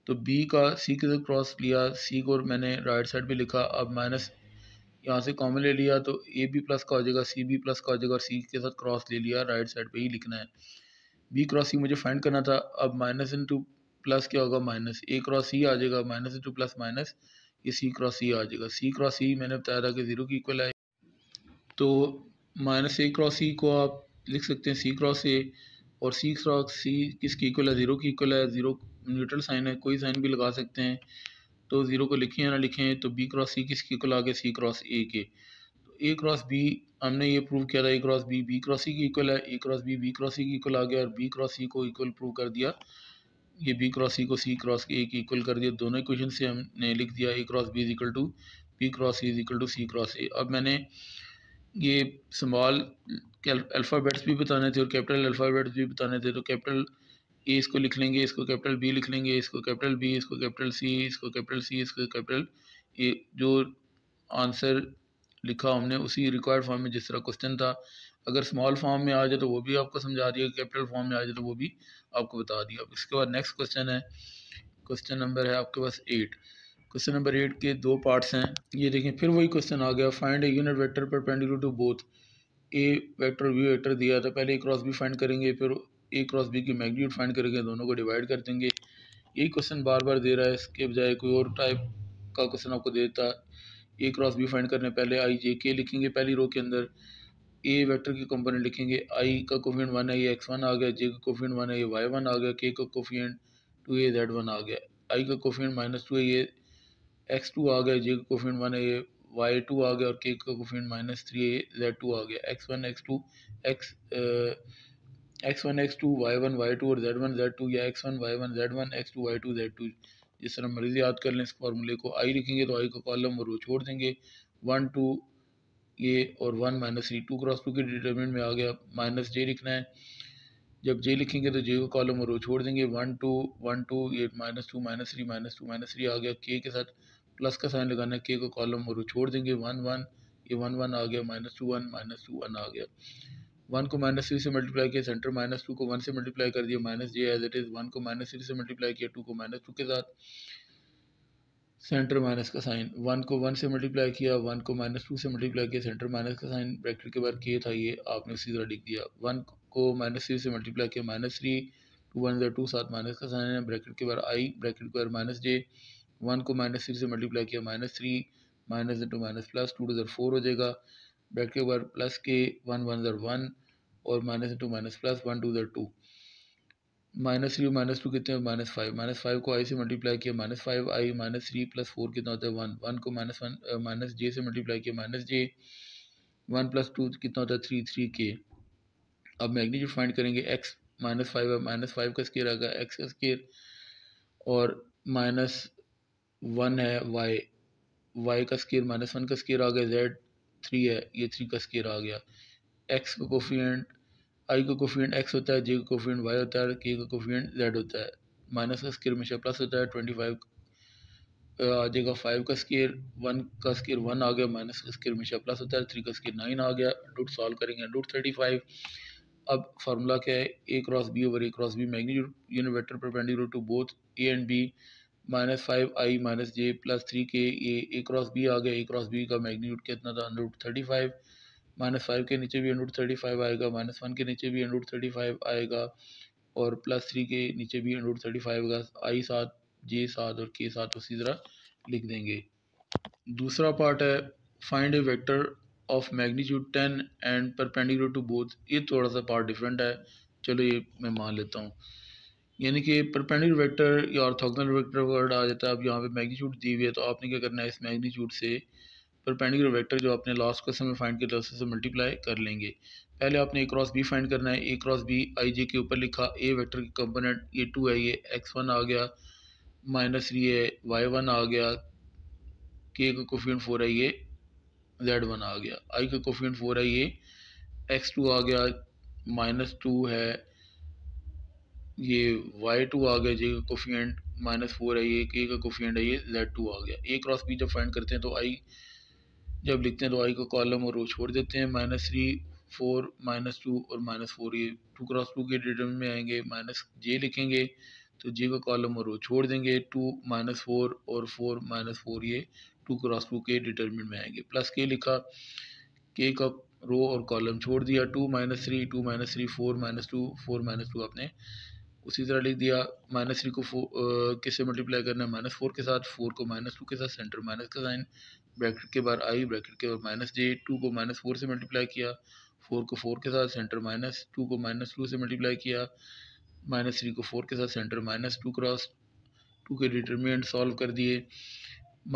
तो बी का सी के साथ क्रॉस लिया सी को मैंने राइट साइड भी लिखा अब माइनस यहाँ से कॉमन ले लिया तो ए बी प्लस का हो जाएगा सी बी प्लस का हो जाएगा और सी के साथ क्रॉस ले लिया राइट साइड पे ही लिखना है बी क्रॉस सी मुझे फाइंड करना था अब माइनस इन टू प्लस क्या होगा माइनस ए क्रॉस सी आ जाएगा minus in to plus minus ये सी क्रॉस सी आ जाएगा सी क्रॉस सी मैंने बताया था कि ज़ीरो की इक्वल है तो माइनस ए क्रॉस सी को आप लिख सकते हैं सी क्रॉस ए और सिक्स रॉक सी किसकी इक्वल है ज़ीरो की इक्वल है ज़ीरो न्यूट्रल साइन है कोई साइन भी लगा सकते हैं तो ज़ीरो को लिखें या ना लिखें तो बी क्रॉस सी किसकी इक्वल आ गया सी क्रॉस ए के तो ए क्रॉस बी हमने ये प्रूव किया था A cross B B cross C की इक्वल है ए cross B B cross C की इक्वल आ गया और बी क्रॉस सी को इक्वल प्रूव कर दिया ये बी क्रॉस सी को सी क्रॉस ए की इक्वल कर दिया दोनों इक्वेशन से हमने लिख दिया A cross B is equal to B cross C is equal to C cross A अब मैंने ये स्मॉल अल्फ़ाबेट्स भी बताने थे और कैपिटल अल्फ़ाबेट्स भी बताने थे तो कैपिटल ए इसको लिख लेंगे इसको कैपिटल बी लिख लेंगे इसको कैपिटल बी इसको कैपिटल सी इसको कैपिटल सी इसको कैपिटल ए जो आंसर लिखा हमने उसी रिक्वायर्ड फॉर्म में जिस तरह क्वेश्चन था अगर स्मॉल फॉर्म में आ जाए तो वो भी आपको समझा दिया कैपिटल फॉर्म में आ जाए तो वो भी आपको बता दिया अब इसके बाद नेक्स्ट क्वेश्चन है क्वेश्चन नंबर है आपके पास एट क्वेश्चन नंबर एट के दो पार्ट्स हैं ये देखें फिर वही क्वेश्चन आ गया find A unit vector perpendicular to both A vector B vector दिया था पहले ए क्रॉस बी फाइंड करेंगे फिर ए क्रॉस बी की मैग्नीट्यूड फाइंड करेंगे दोनों को डिवाइड कर देंगे यही क्वेश्चन बार बार दे रहा है इसके बजाय कोई और टाइप का क्वेश्चन आपको देता ए क्रॉस बी फाइंड करने पहले आई जे के लिखेंगे पहली रो के अंदर ए वेक्टर के कंपोनेंट लिखेंगे आई का कोफियन वन है ये एक्स वन आ गया जे का कोफियन वन है ये वाई वन आ गया के का कोफियन टू ए जेड वन आ गया आई का कोफियन माइनस टू है ये एक्स टू आ गया जे का कोफिन माने ए वाई टू आ गया और के का coefficient minus three Z two आ गया X one X two X X one X two Y one Y two और जेड वन जेड टू या X one Y one Z one X two Y two Z two जिस तरह मर्जी याद कर लें इस फार्मूले को आई लिखेंगे तो आई का कॉलम और वो छोड़ देंगे वन टू ए और one minus three two cross two के डिटर्मिनेंट में आ गया माइनस जे लिखना है जब जे लिखेंगे तो जे का कॉलम और वो छोड़ देंगे one two one two A minus two minus three minus two minus three आ गया के के साथ प्लस का साइन लगाना के का कॉलम और छोड़ देंगे वन वन ये वन वन आ गया minus two one minus two one आ गया वन को माइनस थ्री से मल्टीप्लाई किया सेंटर माइनस टू को वन से मल्टीप्लाई कर दिया minus J as it is one को माइनस थ्री से मल्टीप्लाई किया टू को माइनस टू के साथ सेंटर माइनस का साइन वन को वन से मल्टीप्लाई किया वन को माइनस टू से मल्टीप्लाई किया सेंटर माइनस का साइन ब्रैकेट के बाद के था ये आपने उसी तरह लिख दिया वन को माइनस थ्री से मल्टीप्लाई किया माइनस थ्री टू वन जो टू साथ माइनस का साइन है ब्रैकेट के बाद आई ब्रैकेट के बाद माइनस जे वन को माइनस थ्री से मल्टीप्लाई किया minus three minus into minus plus two डजर फोर हो जाएगा ब्रैकेट के ऊपर प्लस के वन वन जर वन और minus into minus plus one two जर two minus three minus two कितने माइनस फाइव माइनस फाइव को आई से मल्टीप्लाई किया माइनस फाइव आई माइनस थ्री प्लस फोर कितना होता है वन वन को माइनस वन माइनस जे से मल्टीप्लाई किया माइनस जे वन प्लस टू कितना होता है थ्री थ्री के अब मैग्नीट्यूड फाइंड करेंगे एक्स माइनस फाइव है माइनस फाइव का स्केयर आएगा एक्स का स्केयर और माइनस वन है वाई वाई का स्केयर माइनस वन का स्केयर आ गया जेड थ्री है ये थ्री का स्केयर आ गया एक्स का कोफियंट आई का कोफियंट एक्स होता है जे का कोफियंट वाई होता है के का कोफियंट जेड होता है माइनस का स्केयर हमेशा प्लस होता है ट्वेंटी फाइव आ जाएगा फाइव का स्केयर वन का स्केयर वन आ गया माइनस का स्केयर हमेशा प्लस होता है थ्री का स्केयर नाइन आ गया रूट सॉल्व करेंगे रूट थर्टी फाइव अब फार्मूला क्या है ए cross B over A cross B magnitude unit vector perpendicular to both A and B minus five I minus J plus three के ये A cross B आ गया A cross B का magnitude कितना था under root thirty five minus five के नीचे भी अनरूट थर्टी फाइव आएगा माइनस वन के नीचे भी अनरूट थर्टी फाइव आएगा और प्लस थ्री के नीचे भी अनरूट थर्टी फाइव आएगा आई सात जे सात और के सात उसी तरह लिख देंगे दूसरा पार्ट है find A vector of magnitude ten and perpendicular to both ये थोड़ा सा पार्ट डिफरेंट है चलो ये मैं मान लेता हूँ यानी कि परपेंडिकुलर वेक्टर या ऑर्थोगोनल वेक्टर वर्ड आ जाता है अब यहाँ पे मैग्नीट्यूड दी हुई है तो आपने क्या करना है इस मैग्नीट्यूड से परपेंडिकुलर वेक्टर जो आपने लास्ट क्वेश्चन में फाइंड किया था उससे मल्टीप्लाई कर लेंगे पहले आपने ए क्रॉस बी फाइंड करना है ए क्रॉस बी आई जे के ऊपर लिखा ए वेक्टर के कंपोनेंट ये टू है ये एक्स वन आ गया माइनस थ्री है वाई वन आ गया के का कोफियन फोर है ये जेड वन आ गया आई का कोफियन फोर है ये एक्स टू आ गया माइनस टू है ये वाई टू आ गया जे का कोफियंट माइनस फोर है ये के का कोफियंट है ये जेड टू आ गया ए क्रॉस बी जब फाइंड करते हैं तो आई जब लिखते हैं तो आई का कॉलम और रो छोड़ देते हैं minus three four minus two और माइनस फोर ये टू क्रॉस टू के डिटर्म में आएंगे माइनस जे लिखेंगे तो जे का कॉलम और रो छोड़ देंगे टू माइनस फोर और फोर माइनस फोर ये टू क्रॉस टू के डिटर्मिन में आएंगे प्लस के लिखा के का रो और कॉलम छोड़ दिया two minus three two minus three four minus two four minus two आपने उसी तरह लिख दिया माइनस थ्री को फोर किससे मल्टीप्लाई करना है माइनस फोर के साथ फोर को माइनस टू के साथ सेंटर माइनस का साइन ब्रैकेट के बाद आई ब्रैकेट के बाद माइनस जे टू को माइनस फोर से मल्टीप्लाई किया फोर को फोर के साथ सेंटर माइनस टू को माइनस टू से मल्टीप्लाई किया माइनस थ्री को फोर के साथ centre minus two cross two के डिटर्मिनेंट सॉल्व कर दिए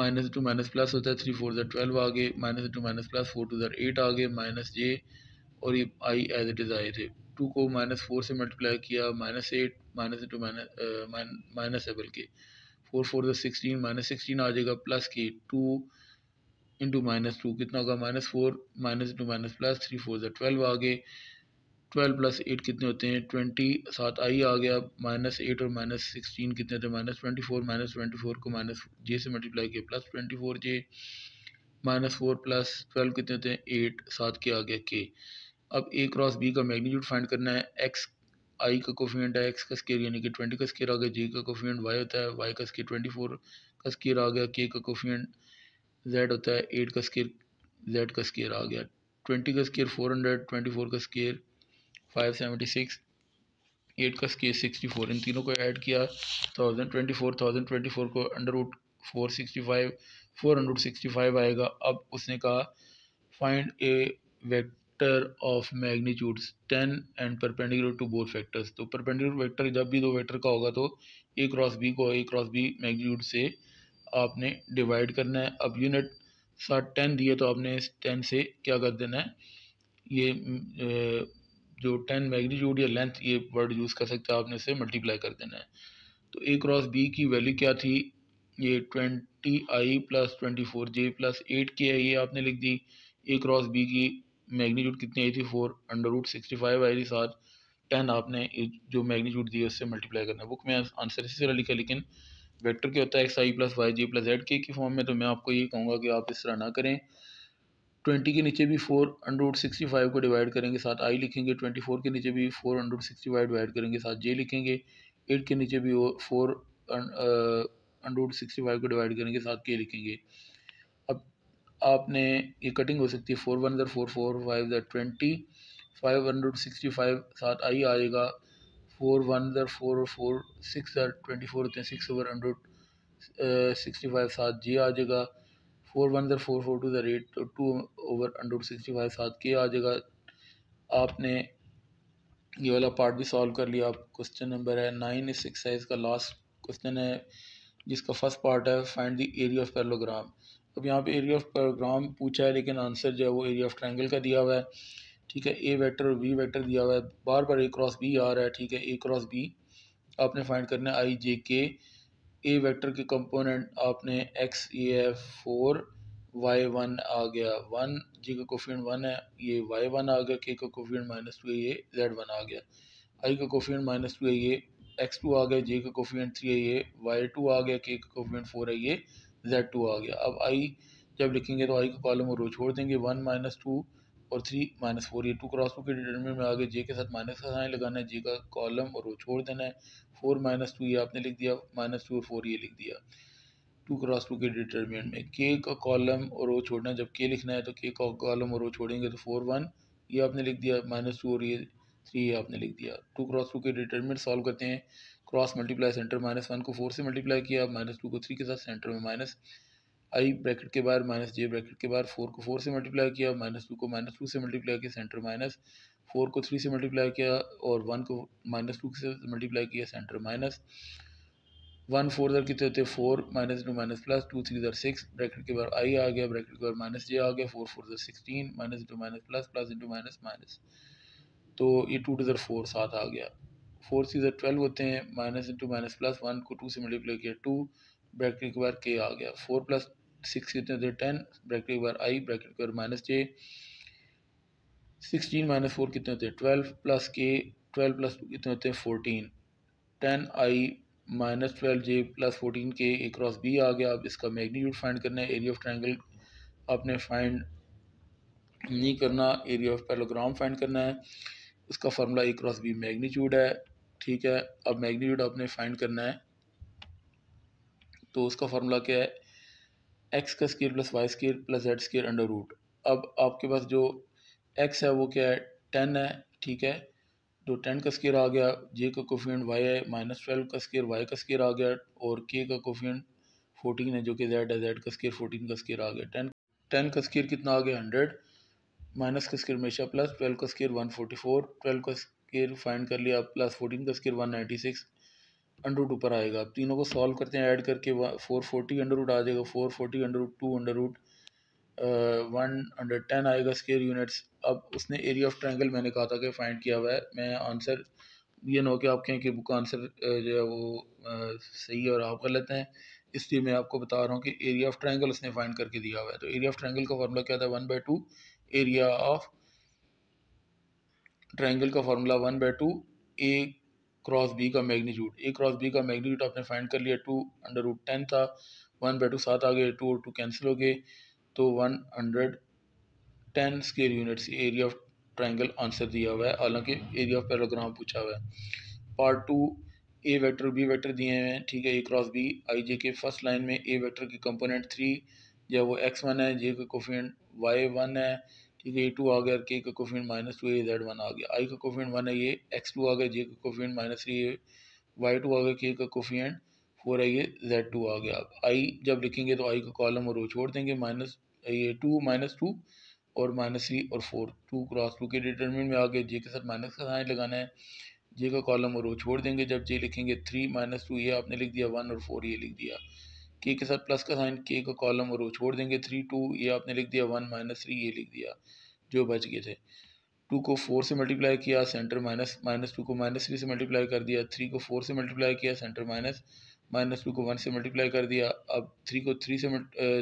माइनस टू माइनस प्लस होता है थ्री फोर ज़र ट्वेल्व आ गए minus two minus plus four two ज़र एट आ गए माइनस जे और ये आई एज इट इज़ आए थे टू को माइनस फोर से मल्टीप्लाई किया minus eight minus into minus minus है बल्कि फोर फोर से सिक्सटीन माइनस सिक्सटीन आ जाएगा प्लस की टू इंटू माइनस टू कितना होगा minus four minus into minus plus three four से ट्वेल्व आ गए ट्वेल्व प्लस एट कितने होते हैं ट्वेंटी सात आई आ गया माइनस एट और माइनस सिक्सटीन कितने होते हैं minus twenty four minus twenty four को माइनस जे से मल्टीप्लाई किया plus twenty four J minus four plus twelve कितने होते हैं एट साथ के आ गया के अब ए क्रॉस बी का मैग्नीट्यूड फाइंड करना है एक्स आई का कोफियंट है एक्स का स्केयर यानी कि ट्वेंटी का स्केयर आ गया जे का कोफियंट वाई होता है वाई का स्केयर ट्वेंटी फोर का स्केयर आ गया के का कोफियंट जेड होता है एट का स्केयर जेड का स्केयर आ गया ट्वेंटी का square four hundred twenty four का square five seventy six eight का स्केयर सिक्सटी फोर इन तीनों को ऐड किया thousand twenty four thousand twenty four को under root four sixty five four hundred sixty five आएगा अब उसने कहा find a वेक्ट vector of magnitudes ten and perpendicular to both factors तो परपेंडिकुलर वेक्टर जब भी दो वेक्टर का होगा तो ए क्रॉस बी को ए क्रॉस बी मैग्नीट्यूड से आपने डिवाइड करना है अब यूनिट साथ टेन दिए तो आपने इस टेन से क्या कर देना है ये जो टेन मैग्नीट्यूड या लेंथ ये वर्ड यूज़ कर सकते हैं आपने इसे मल्टीप्लाई कर देना है तो ए क्रॉस बी की वैल्यू क्या थी ये twenty i plus twenty four j plus eight की है ये आपने लिख दी ए क्रॉस बी की मैग्नीट्यूड कितनी आई थी four under root sixty five आई थी साथ टेन आपने जो मैग्नीट्यूड दी है उससे मल्टीप्लाई करना बुक में आंसर इसी तरह लिखा लेकिन वेक्टर क्या होता है एक्स आई plus y j plus Z k की फॉर्म में तो मैं आपको ये कहूँगा कि आप इस तरह ना करें ट्वेंटी के नीचे भी four under root sixty five को डिवाइड करेंगे साथ आई लिखेंगे ट्वेंटी फोर के नीचे भी four under root sixty five divide करेंगे साथ जे लिखेंगे एट के नीचे भी four under root sixty five को डिवाइड करेंगे साथ के लिखेंगे आपने ये कटिंग हो सकती है फोर वन ज़र फोर फोर फाइव ज़र twenty five hundred sixty five साथ आई आएगा फोर वन ज़र फोर फोर सिक्स ज़र ट्वेंटी फोर होते हैं six over hundred sixty five साथ जे आ जाएगा फोर वन ज़र फोर फोर टू ज़र एट तो two over hundred sixty five साथ के आ जाएगा आपने ये वाला पार्ट भी सॉल्व कर लिया आप क्वेश्चन नंबर है नाइन सिक्स है इसका लास्ट क्वेश्चन है जिसका फर्स्ट पार्ट है find the area of parallelogram अब यहाँ पे एरिया ऑफ प्रोग्राम पूछा है लेकिन आंसर जो है वो एरिया ऑफ ट्रायंगल का दिया हुआ है ठीक है ए वेक्टर और वी वेक्टर दिया हुआ है बार बार ए क्रॉस बी आ रहा है ठीक है ए क्रॉस बी आपने फाइंड करना है i J k a vector के कंपोनेंट आपने एक्स ये है फोर वाई वन आ गया वन जे का कोफियन वन है ये वाई वन आ गया के का कोफियन माइनस टू है ये जेड वन आ गया आई का कोफियन माइनस टू है ये एक्स टू आ गया जे का कोफियन थ्री है ये वाई टू आ गया के का कोफियन फोर है ये जेड टू आ गया अब आई जब लिखेंगे तो आई का कॉलम और रो छोड़ देंगे वन माइनस टू और थ्री माइनस फोर ये टू क्रॉस टू के डिटर्मिनेंट में आगे जे के साथ माइनस का साइन लगाना है जे का कॉलम और रो छोड़ देना है फोर माइनस टू ये आपने लिख दिया माइनस टू और फोर ये लिख दिया टू क्रॉस टू के डिटर्मिनेंट में के का कॉलम और रो छोड़ना है जब के लिखना है तो के का कॉलम और रो छोड़ेंगे तो फोर वन ये आपने लिख दिया माइनस टू और ये थ्री ये आपने लिख दिया टू क्रॉस टू के डिटर्मिनेंट सॉल्व करते हैं cross multiply center minus one को फोर से मल्टीप्लाई किया माइनस टू को थ्री के साथ सेंटर में माइनस आई ब्रैकेट के बाहर माइनस जे ब्रैकेट के बाहर फोर को फोर से मल्टीप्लाई किया माइनस टू को माइनस टू से मल्टीप्लाई किया सेंटर माइनस फोर को थ्री से मल्टीप्लाई किया और वन को माइनस टू से मल्टीप्लाई किया सेंटर माइनस वन फोर दर कितने होते four minus two minus plus two three दर सिक्स ब्रैकेट के बाहर आई आ गया ब्रैकेट के बाहर माइनस जे आ गया फोर फोर दर sixteen minus into minus plus plus into minus minus तो ये टू टू दर फोर साथ आ गया फोर सी जो ट्वेल्व होते हैं minus into minus plus one को टू से मल्टीप्लाई किया टू ब्रैकेट के बाहर के आ गया फोर प्लस सिक्स कितने होते हैं टेन ब्रैकेट के बाहर आई ब्रैकेट के बाहर minus j sixteen minus four कितने होते हैं twelve plus k twelve plus कितने होते हैं fourteen ten i minus twelve j plus fourteen k a cross B आ गया अब इसका मैग्नीट्यूड फाइंड करना है एरिया ऑफ ट्रायंगल आपने फाइंड नहीं करना एरिया ऑफ पैलोग्राम फाइंड करना है उसका formula a cross B magnitude है ठीक है अब मैग्नीट्यूड आपने फाइंड करना है तो उसका फार्मूला क्या है एक्स का square plus Y square plus Z square under root अब आपके पास जो एक्स है वो क्या है टेन है ठीक है तो टेन का स्केयर आ गया जे का कोफियन वाई है माइनस ट्वेल्व का स्केयर वाई का स्केयर आ गया और के का कोफियन फोर्टीन है जो कि जेड है जेड का स्केयर फोर्टीन का स्केयर आ गया टेन टेन का स्केयर कितना आ गया हंड्रेड माइनस का स्केयर हमेशा प्लस ट्वेल्व का square one forty four twelve का स्केयर फाइंड कर लिया प्लस फोर्टीन का square one ninety six under root ऊपर आएगा अब तीनों को सॉल्व करते हैं ऐड करके फोर फोर्टी अंडर रूट आ जाएगा four forty under root two under root one under ten आएगा स्केयर यूनिट्स अब उसने एरिया ऑफ ट्रायंगल मैंने कहा था कि फाइंड किया हुआ है मैं आंसर ये ना कि आप कहें कि बुक आंसर जो है वो uh, सही है और आप गलत हैं इसलिए मैं आपको बता रहा हूँ कि एरिया ऑफ ट्रायंगल उसने फाइंड करके दिया हुआ है तो एरिया ऑफ ट्रायंगल का फॉर्मूला क्या था one by two area of triangle का formula one by two a cross B का मैग्नीट्यूड ए क्रॉस बी का मैग्नीट्यूड आपने फाइंड कर लिया टू अंडर रूट टेन था वन बाई टू सात आ गए टू और टू कैंसिल हो गए तो one hundred ten square units area of triangle answer दिया हुआ है हालांकि एरिया ऑफ पैरोग्राम पूछा हुआ है part two a vector b vector दिए हुए हैं ठीक है ए क्रॉस बी आई जे के फर्स्ट लाइन में ए वैक्टर के कंपोनेंट थ्री या वो एक्स वन है जे के कोफिनेंट वाई वन है ठीक है ए टू आ गया और के का कोफिन माइनस टू ए जेड वन आ गया आई का कोफिन वन है ये एक्स टू आ गया जे का coefficient minus three a y two आ गया के का कोफिन फोर है ये जेड टू आ गया आई जब लिखेंगे तो आई का कॉलम और वो छोड़ देंगे माइनस ये टू माइनस टू और माइनस थ्री और फोर टू क्रॉस टू के डिटर्मिनेंट में आ गया जे के साथ माइनस का साइन लगाना है जे का कॉलम और वो छोड़ देंगे जब जे लिखेंगे थ्री माइनस टू ये आपने लिख दिया वन और फोर ये लिख दिया के के साथ प्लस का साइन के का कॉलम और वो छोड़ देंगे थ्री टू ये आपने लिख दिया वन माइनस थ्री ये लिख दिया जो बच गए थे टू को फोर से मल्टीप्लाई किया सेंटर माइनस माइनस टू को माइनस थ्री से मल्टीप्लाई कर दिया थ्री को फोर से मल्टीप्लाई किया सेंटर माइनस माइनस टू को वन से मल्टीप्लाई कर दिया अब थ्री को थ्री से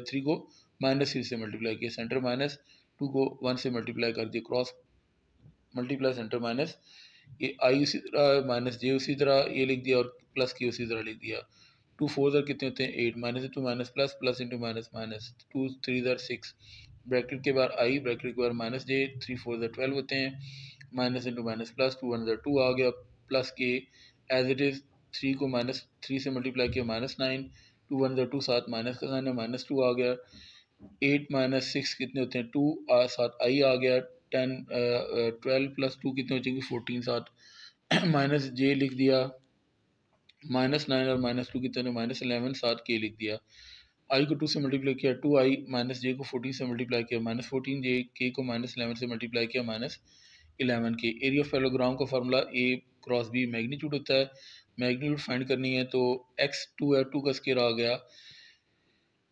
थ्री को माइनस थ्री से मल्टीप्लाई किया सेंटर माइनस टू को वन से मल्टीप्लाई कर दिया क्रॉस मल्टीप्लाई सेंटर माइनस ये आई उसी तरह माइनस जे उसी तरह ये लिख दिया और प्लस के उसी तरह लिख दिया टू फोर ज़र कितने होते हैं eight minus two minus plus plus into minus minus two three ज़र सिक्स ब्रैकेट के बाद आई ब्रैकेट के बाद माइनस जे थ्री फोर ज़र ट्वेल्व होते हैं minus into minus plus two one ज़र टू आ गया plus k as it is three को माइनस थ्री से मल्टीप्लाई किया माइनस नाइन टू वन ज़र टू सात माइनस का साइन है माइनस टू आ गया एट माइनस सिक्स कितने होते हैं टू सात आई आ गया टेन ट्वेल्व प्लस टू कितने हो जाएंगे फोर्टीन सात माइनस (clears throat) जे लिख दिया माइनस नाइन और माइनस टू कितने माइनस इलेवन सात के लिख दिया आई को टू से मल्टीप्लाई किया टू आई माइनस जे को फोर्टीन से मल्टीप्लाई किया माइनस फोर्टीन जे के को माइनस इलेवन से मल्टीप्लाई किया minus eleven k area of parallelogram का फॉर्मूला ए क्रॉस बी मैग्नीट्यूड होता है मैग्नीट्यूड फाइंड करनी है तो एक्स टू है टू का स्केयर आ गया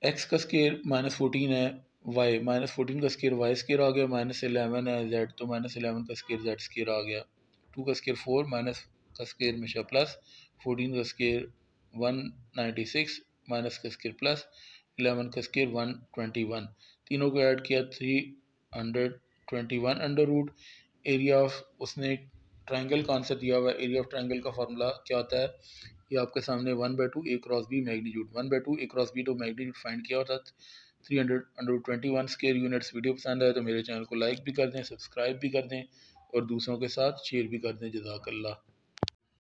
एक्स का स्केयर माइनस फोर्टीन है वाई माइनस फोर्टीन का स्केयर वाई स्केयर आ गया माइनस इलेवन है जेड तो माइनस इलेवन का स्केयर जेड स्केयर आ गया टू का स्केयर फोर माइनस का स्केयर हमेशा प्लस फोर्टीन का square one ninety six minus का स्केयर प्लस एलेवन का स्केयर वन ट्वेंटी वन तीनों को ऐड किया three hundred twenty one under root area of उसने ट्रायंगल का आंसर दिया हुआ है एरिया ऑफ ट्रायंगल का फार्मूला क्या होता है ये आपके सामने one by two a cross B magnitude one by two a cross b तो मैग्नीट्यूड फाइंड किया होता three hundred under twenty one square units video पसंद आए तो मेरे चैनल को लाइक भी कर दें सब्सक्राइब भी कर दें और दूसरों के साथ शेयर भी कर दें जजाकल्ला